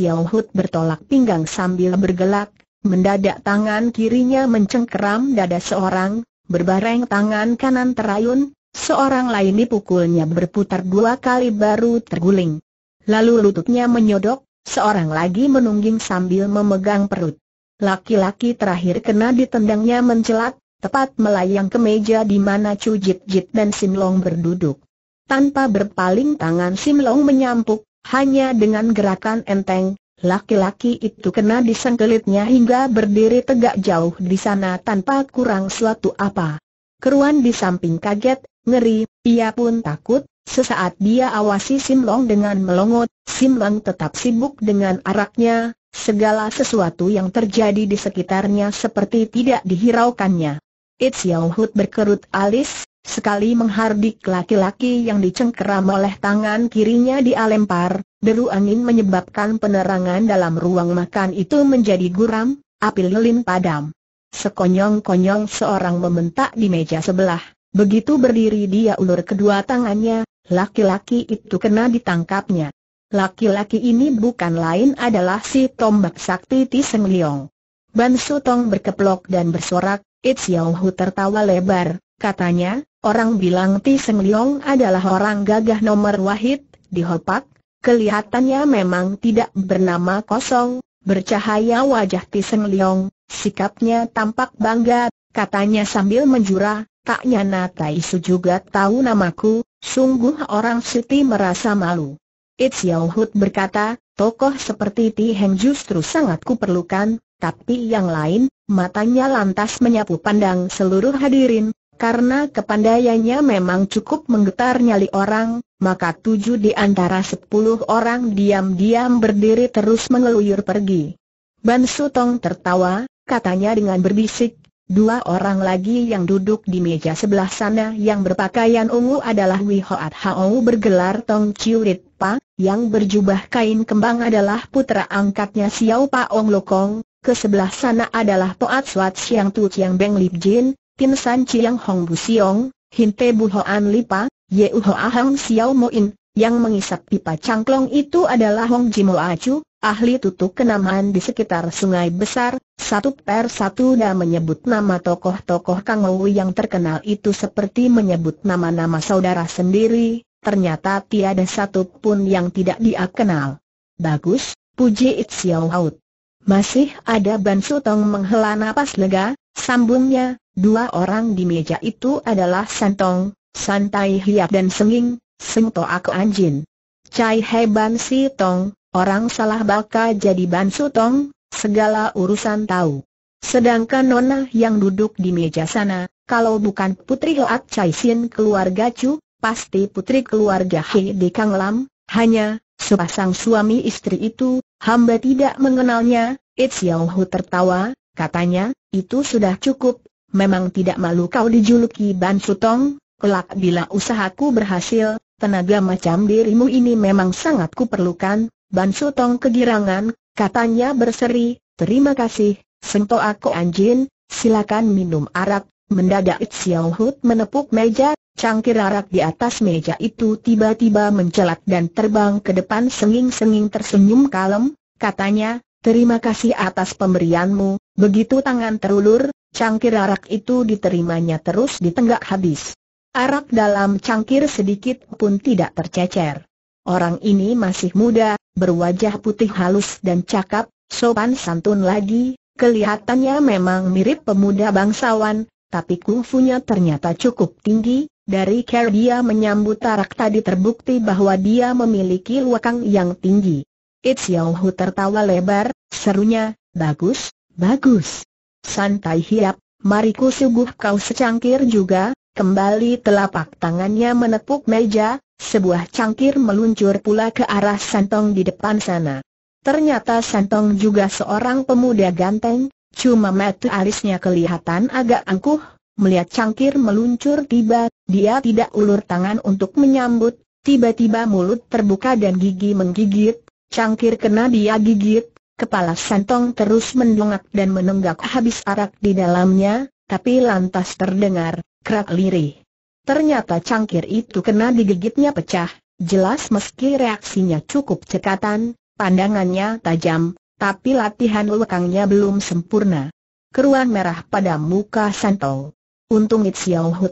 Speaker 1: bertolak pinggang sambil bergelak, Mendadak tangan kirinya mencengkeram dada seorang, berbareng tangan kanan terayun, seorang lain dipukulnya berputar dua kali baru terguling. Lalu lututnya menyodok, seorang lagi menungging sambil memegang perut. Laki-laki terakhir kena ditendangnya mencelat, tepat melayang ke meja di mana Chu Jit Jit dan Long berduduk. Tanpa berpaling tangan Sim Long menyampuk, hanya dengan gerakan enteng, Laki-laki itu kena disengkelitnya hingga berdiri tegak jauh di sana tanpa kurang suatu apa. Keruan di samping kaget, ngeri, ia pun takut, sesaat dia awasi Simlong dengan melongot, Simlong tetap sibuk dengan araknya, segala sesuatu yang terjadi di sekitarnya seperti tidak dihiraukannya. It's Xiao berkerut alis, Sekali menghardik laki-laki yang dicengkeram oleh tangan kirinya dialempar, deru angin menyebabkan penerangan dalam ruang makan itu menjadi guram, api lilin padam. Sekonyong-konyong seorang membentak di meja sebelah. Begitu berdiri dia ulur kedua tangannya, laki-laki itu kena ditangkapnya. Laki-laki ini bukan lain adalah si tombak sakti Tiseng Liong. Ban Sutong berkeplok dan bersorak, It's Yao Hu tertawa lebar, Katanya, orang bilang Ti Seng Liong adalah orang gagah nomor wahid, di Hopak, kelihatannya memang tidak bernama kosong, bercahaya wajah Ti Seng Liong, sikapnya tampak bangga, katanya sambil menjura, tak nyana Tai Su juga tahu namaku, sungguh orang Siti merasa malu. It's Yao Hut berkata, tokoh seperti Ti Heng justru sangat kuperlukan, tapi yang lain, matanya lantas menyapu pandang seluruh hadirin, karena kepandaiannya memang cukup menggetar nyali orang, maka tujuh di antara sepuluh orang diam-diam berdiri terus mengeluyur pergi. Ban Sutong tertawa, katanya dengan berbisik, dua orang lagi yang duduk di meja sebelah sana yang berpakaian ungu adalah Wih Hoat Hao bergelar Tong Chiurit Pa, yang berjubah kain kembang adalah putra angkatnya Xiao Pa Ong Lokong, ke sebelah sana adalah Toat Swat Siang Tu Chiang Beng Lip Jin, Tin San Chiang Hong Bu Siong, Hin Te Bu Hoan Lipa, Ye Hoa Hang Xiao Mo In, yang mengisap pipa cangklong itu adalah Hong Jimo Acu, ahli tutup kenamaan di sekitar sungai besar, satu per satu dan menyebut nama tokoh-tokoh Kang Wu yang terkenal itu seperti menyebut nama-nama saudara sendiri, ternyata tiada satupun yang tidak dia kenal. Bagus, puji It Xiao Out. Masih ada Ban Sutong menghela nafas lega, sambungnya, Dua orang di meja itu adalah Santong, Santai Hiap dan Senging, Seng Ako Anjin. Cai He Ban Si Tong, orang salah baka jadi Ban Su Tong, segala urusan tahu. Sedangkan Nona yang duduk di meja sana, kalau bukan putri Hoat Cai Sin keluarga Chu, pasti putri keluarga He di Kang Lam, hanya, sepasang suami istri itu, hamba tidak mengenalnya, It Hu tertawa, katanya, itu sudah cukup, memang tidak malu kau dijuluki bansutong. kelak bila usahaku berhasil, tenaga macam dirimu ini memang sangat kuperlukan, Bansutong kegirangan, katanya berseri, terima kasih, Sento aku anjin, silakan minum arak, mendadak Xiao Hut menepuk meja, cangkir arak di atas meja itu tiba-tiba mencelat dan terbang ke depan senging-senging tersenyum kalem, katanya, terima kasih atas pemberianmu, begitu tangan terulur, Cangkir arak itu diterimanya terus ditenggak habis. Arak dalam cangkir sedikit pun tidak tercecer. Orang ini masih muda, berwajah putih halus dan cakap, sopan santun lagi, kelihatannya memang mirip pemuda bangsawan, tapi kungfunya ternyata cukup tinggi, dari care dia menyambut arak tadi terbukti bahwa dia memiliki luakang yang tinggi. It's Yao tertawa lebar, serunya, bagus, bagus. Santai hiap, mariku suguh kau secangkir juga, kembali telapak tangannya menepuk meja, sebuah cangkir meluncur pula ke arah Santong di depan sana. Ternyata Santong juga seorang pemuda ganteng, cuma mata alisnya kelihatan agak angkuh, melihat cangkir meluncur tiba, dia tidak ulur tangan untuk menyambut, tiba-tiba mulut terbuka dan gigi menggigit, cangkir kena dia gigit, Kepala Santong terus mendongak dan menenggak habis arak di dalamnya, tapi lantas terdengar, kerak lirih. Ternyata cangkir itu kena digigitnya pecah, jelas meski reaksinya cukup cekatan, pandangannya tajam, tapi latihan lekangnya belum sempurna. Keruan merah pada muka Santong. Untung It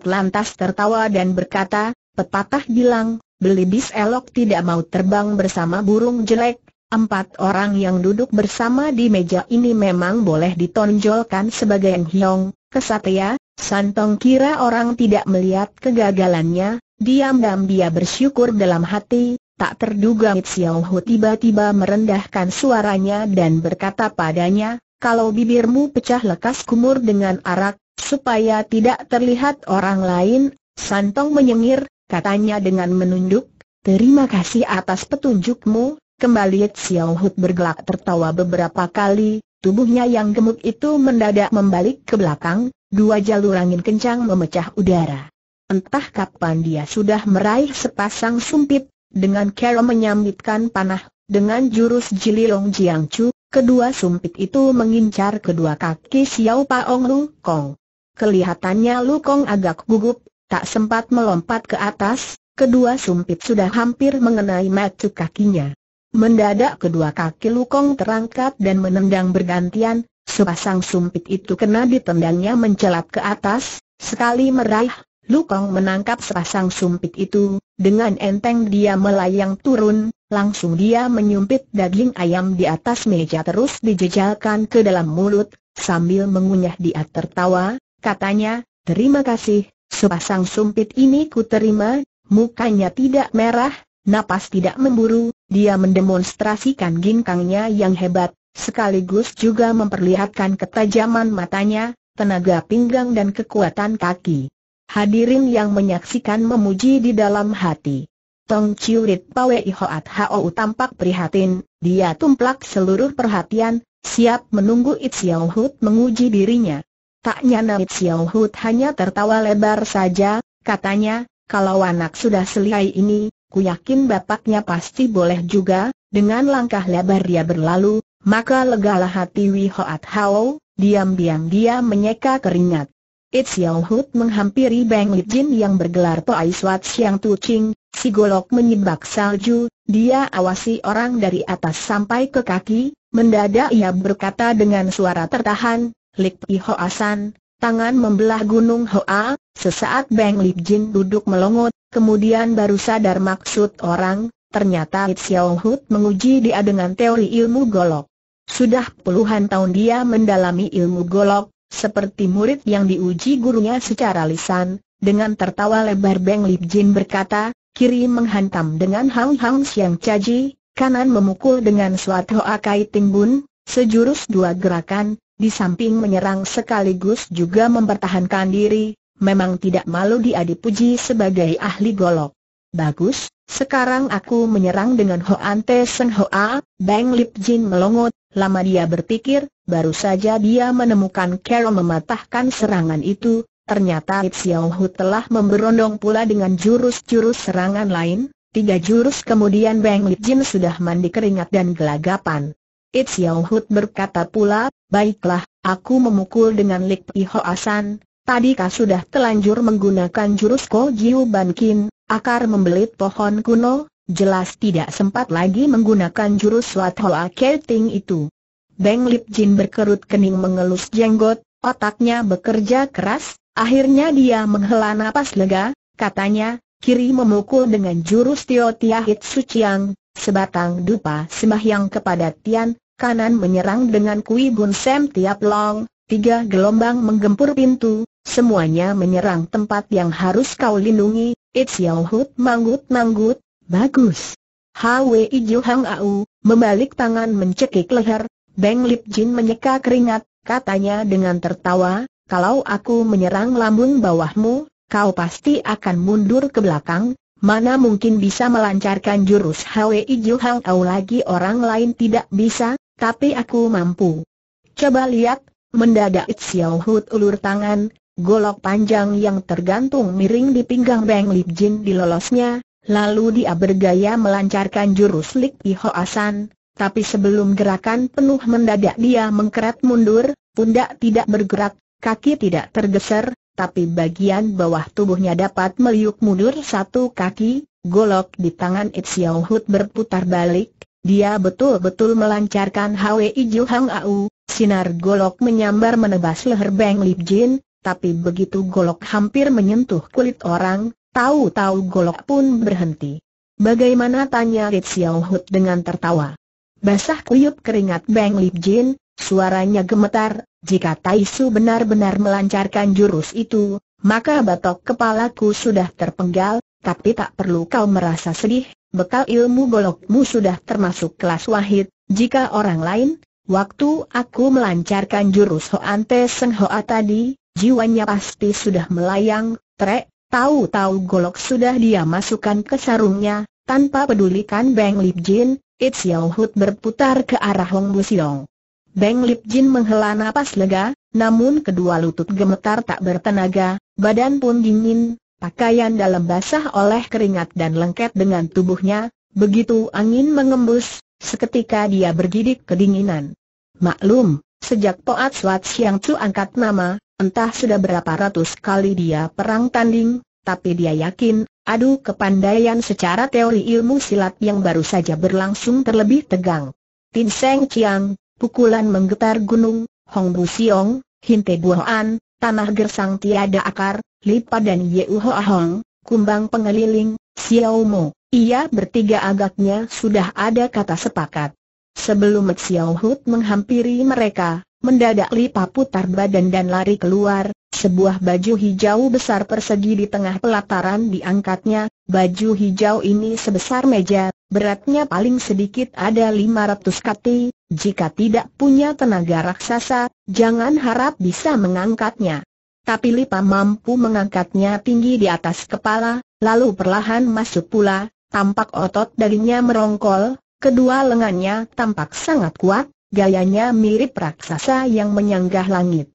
Speaker 1: lantas tertawa dan berkata, pepatah bilang, belibis elok tidak mau terbang bersama burung jelek, Empat orang yang duduk bersama di meja ini memang boleh ditonjolkan sebagai yang hiong, kesatria, Santong kira orang tidak melihat kegagalannya, diam-diam dia bersyukur dalam hati, tak terduga Xiao Hu tiba-tiba merendahkan suaranya dan berkata padanya, kalau bibirmu pecah lekas kumur dengan arak, supaya tidak terlihat orang lain, Santong menyengir, katanya dengan menunduk, terima kasih atas petunjukmu, Kembali Xiao Hu bergelak tertawa beberapa kali, tubuhnya yang gemuk itu mendadak membalik ke belakang, dua jalur angin kencang memecah udara. Entah kapan dia sudah meraih sepasang sumpit, dengan cara menyambitkan panah, dengan jurus Jili Long Jiang Chu, kedua sumpit itu mengincar kedua kaki Xiao Pa Ong Lu Kong. Kelihatannya Lu Kong agak gugup, tak sempat melompat ke atas, kedua sumpit sudah hampir mengenai matu kakinya. Mendadak kedua kaki Lukong terangkat dan menendang bergantian, sepasang sumpit itu kena ditendangnya mencelat ke atas, sekali meraih, Lukong menangkap sepasang sumpit itu, dengan enteng dia melayang turun, langsung dia menyumpit daging ayam di atas meja terus dijejalkan ke dalam mulut, sambil mengunyah dia tertawa, katanya, terima kasih, sepasang sumpit ini ku terima, mukanya tidak merah, napas tidak memburu, dia mendemonstrasikan ginkangnya yang hebat, sekaligus juga memperlihatkan ketajaman matanya, tenaga pinggang dan kekuatan kaki. Hadirin yang menyaksikan memuji di dalam hati. Tong Chiurit Pawei Hoat Hou tampak prihatin, dia tumplak seluruh perhatian, siap menunggu It Xiao Hut menguji dirinya. Tak nyana It Xiao Hut hanya tertawa lebar saja, katanya, kalau anak sudah selihai ini, Ku yakin bapaknya pasti boleh juga, dengan langkah lebar dia berlalu, maka legalah hati Wi Hoat Hao, diam-diam dia menyeka keringat. It's Xiao menghampiri Bang Li Jin yang bergelar Poai Swat Siang Tu Ching, si golok menyibak salju, dia awasi orang dari atas sampai ke kaki, mendadak ia berkata dengan suara tertahan, Lik Pi Asan, Tangan membelah gunung Hoa, sesaat Beng Lip Jin duduk melongot, kemudian baru sadar maksud orang, ternyata It Xiao Hut menguji dia dengan teori ilmu golok. Sudah puluhan tahun dia mendalami ilmu golok, seperti murid yang diuji gurunya secara lisan, dengan tertawa lebar Beng Lip Jin berkata, kiri menghantam dengan Hang Hang Siang Caji, kanan memukul dengan Suat Hoa Kai Ting Bun, sejurus dua gerakan, di samping menyerang sekaligus juga mempertahankan diri, memang tidak malu dia dipuji sebagai ahli golok. Bagus, sekarang aku menyerang dengan Hoan Te Sen Hoa, Bang Lip Jin melongot, lama dia berpikir, baru saja dia menemukan Carol mematahkan serangan itu, ternyata It Xiao Hu telah memberondong pula dengan jurus-jurus serangan lain, tiga jurus kemudian Bang Lip Jin sudah mandi keringat dan gelagapan. It's Yao Hut berkata pula, baiklah, aku memukul dengan Lik Pi Ho Asan, kau sudah telanjur menggunakan jurus Ko Jiu Ban Kin, akar membelit pohon kuno, jelas tidak sempat lagi menggunakan jurus Wat Ke Ting itu. Beng Lip Jin berkerut kening mengelus jenggot, otaknya bekerja keras, akhirnya dia menghela napas lega, katanya, kiri memukul dengan jurus Tio Tia Hit Suciang, sebatang dupa sembahyang kepada Tian, kanan menyerang dengan Kui Bun sem tiap long, tiga gelombang menggempur pintu, semuanya menyerang tempat yang harus kau lindungi, It's Yao Hut manggut-manggut, bagus. Hwi Ju Hang Au, membalik tangan mencekik leher, Beng Lip Jin menyeka keringat, katanya dengan tertawa, kalau aku menyerang lambung bawahmu, kau pasti akan mundur ke belakang, Mana mungkin bisa melancarkan jurus Hwi Iju Hang Au lagi orang lain tidak bisa, tapi aku mampu. Coba lihat, mendadak Xiao Hut ulur tangan, golok panjang yang tergantung miring di pinggang Beng Lip Jin dilolosnya, lalu dia bergaya melancarkan jurus Lik Pi Asan, tapi sebelum gerakan penuh mendadak dia mengkerat mundur, pundak tidak bergerak, kaki tidak tergeser, tapi bagian bawah tubuhnya dapat meliuk mundur satu kaki, golok di tangan It Xiao berputar balik, dia betul-betul melancarkan Hwi Ju Hang Au, sinar golok menyambar menebas leher Beng Lip Jin, tapi begitu golok hampir menyentuh kulit orang, tahu-tahu golok pun berhenti. Bagaimana tanya It Xiao dengan tertawa. Basah kuyup keringat Beng Lip Jin, suaranya gemetar, jika Taisu benar-benar melancarkan jurus itu, maka batok kepalaku sudah terpenggal, tapi tak perlu kau merasa sedih, bekal ilmu golokmu sudah termasuk kelas wahid, jika orang lain, waktu aku melancarkan jurus Hoan Te Seng Hoa tadi, jiwanya pasti sudah melayang, trek, tahu-tahu golok sudah dia masukkan ke sarungnya, tanpa pedulikan Bang Lip Jin, Its Xiao Hut berputar ke arah Hong Bu Siong. Beng Lip Jin menghela napas lega, namun kedua lutut gemetar tak bertenaga, badan pun dingin, pakaian dalam basah oleh keringat dan lengket dengan tubuhnya, begitu angin mengembus, seketika dia bergidik kedinginan. Maklum, sejak Poat Swat Siang Chu angkat nama, entah sudah berapa ratus kali dia perang tanding, tapi dia yakin, adu kepandaian secara teori ilmu silat yang baru saja berlangsung terlebih tegang. Tin Seng Chiang, pukulan menggetar gunung, Hong Bu Siong, Hinte Buoan, Tanah Gersang Tiada Akar, Lipa dan Yeu Hoa Hong, Kumbang Pengeliling, Xiao Mo. Ia bertiga agaknya sudah ada kata sepakat. Sebelum Xiao Hut menghampiri mereka, mendadak Lipa putar badan dan lari keluar, sebuah baju hijau besar persegi di tengah pelataran diangkatnya, baju hijau ini sebesar meja, beratnya paling sedikit ada 500 kati, jika tidak punya tenaga raksasa, jangan harap bisa mengangkatnya. Tapi Lipa mampu mengangkatnya tinggi di atas kepala, lalu perlahan masuk pula, tampak otot darinya merongkol, kedua lengannya tampak sangat kuat, gayanya mirip raksasa yang menyanggah langit.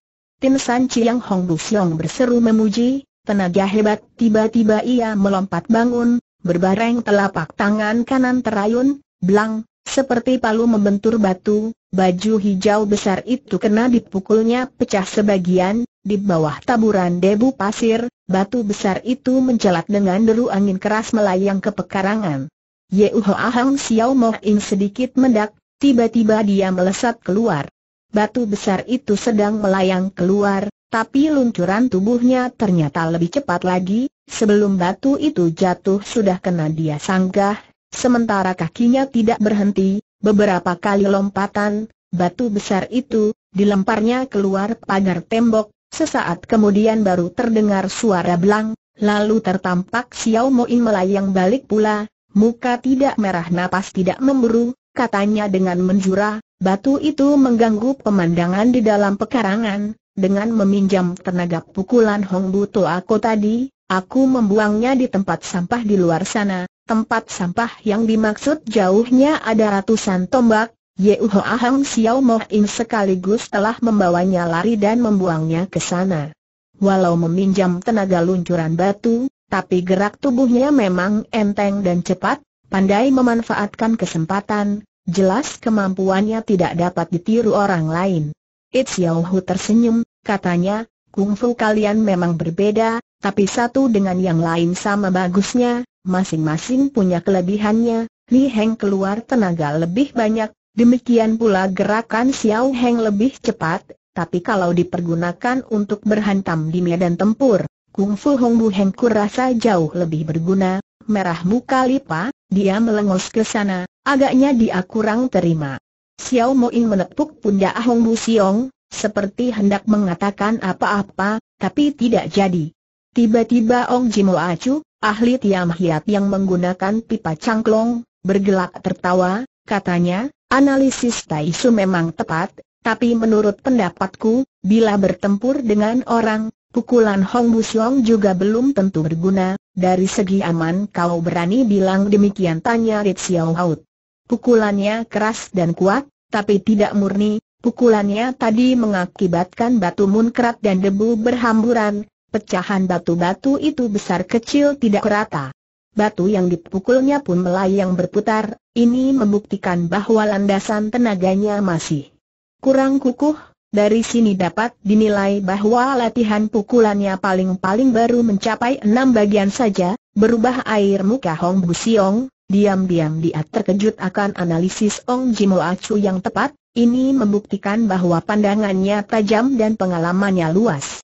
Speaker 1: Tim San Chiang Hong Bu Siong berseru memuji, tenaga hebat, tiba-tiba ia melompat bangun, berbareng telapak tangan kanan terayun, belang, seperti palu membentur batu, baju hijau besar itu kena dipukulnya pecah sebagian, di bawah taburan debu pasir, batu besar itu mencelat dengan deru angin keras melayang ke pekarangan. Yeuho Ahang Xiao Mo In sedikit mendak, tiba-tiba dia melesat keluar. Batu besar itu sedang melayang keluar, tapi luncuran tubuhnya ternyata lebih cepat lagi, sebelum batu itu jatuh sudah kena dia sanggah, sementara kakinya tidak berhenti, beberapa kali lompatan, batu besar itu, dilemparnya keluar pagar tembok, sesaat kemudian baru terdengar suara belang, lalu tertampak Xiao Mo'in melayang balik pula, muka tidak merah napas tidak memburu, katanya dengan menjurah. Batu itu mengganggu pemandangan di dalam pekarangan, dengan meminjam tenaga pukulan Hong Buto aku tadi, aku membuangnya di tempat sampah di luar sana, tempat sampah yang dimaksud jauhnya ada ratusan tombak, Yehuho Ahang Xiao Mo Mohin sekaligus telah membawanya lari dan membuangnya ke sana. Walau meminjam tenaga luncuran batu, tapi gerak tubuhnya memang enteng dan cepat, pandai memanfaatkan kesempatan, Jelas kemampuannya tidak dapat ditiru orang lain. It's Yao Hu tersenyum, katanya, kungfu kalian memang berbeda, tapi satu dengan yang lain sama bagusnya, masing-masing punya kelebihannya, Li Heng keluar tenaga lebih banyak, demikian pula gerakan Xiao Heng lebih cepat, tapi kalau dipergunakan untuk berhantam di medan tempur, kungfu Hong Bu Heng kurasa jauh lebih berguna, merah muka Lipa, dia melengos ke sana, agaknya dia kurang terima. Xiao Moing menepuk pundak Hong Bu Siong, seperti hendak mengatakan apa-apa, tapi tidak jadi. Tiba-tiba Ong Jimo Acu, ahli Tiam Hiat yang menggunakan pipa cangklong, bergelak tertawa, katanya, analisis Tai Su memang tepat, tapi menurut pendapatku, bila bertempur dengan orang, pukulan Hong Bu Siong juga belum tentu berguna, dari segi aman kau berani bilang demikian tanya Rit Xiao Haut. Pukulannya keras dan kuat, tapi tidak murni, pukulannya tadi mengakibatkan batu munkrat dan debu berhamburan, pecahan batu-batu itu besar kecil tidak rata. Batu yang dipukulnya pun melayang berputar, ini membuktikan bahwa landasan tenaganya masih kurang kukuh, dari sini dapat dinilai bahwa latihan pukulannya paling-paling baru mencapai enam bagian saja, berubah air muka Hong Bu Siong, diam-diam dia terkejut akan analisis Ong Jimo Acu yang tepat, ini membuktikan bahwa pandangannya tajam dan pengalamannya luas.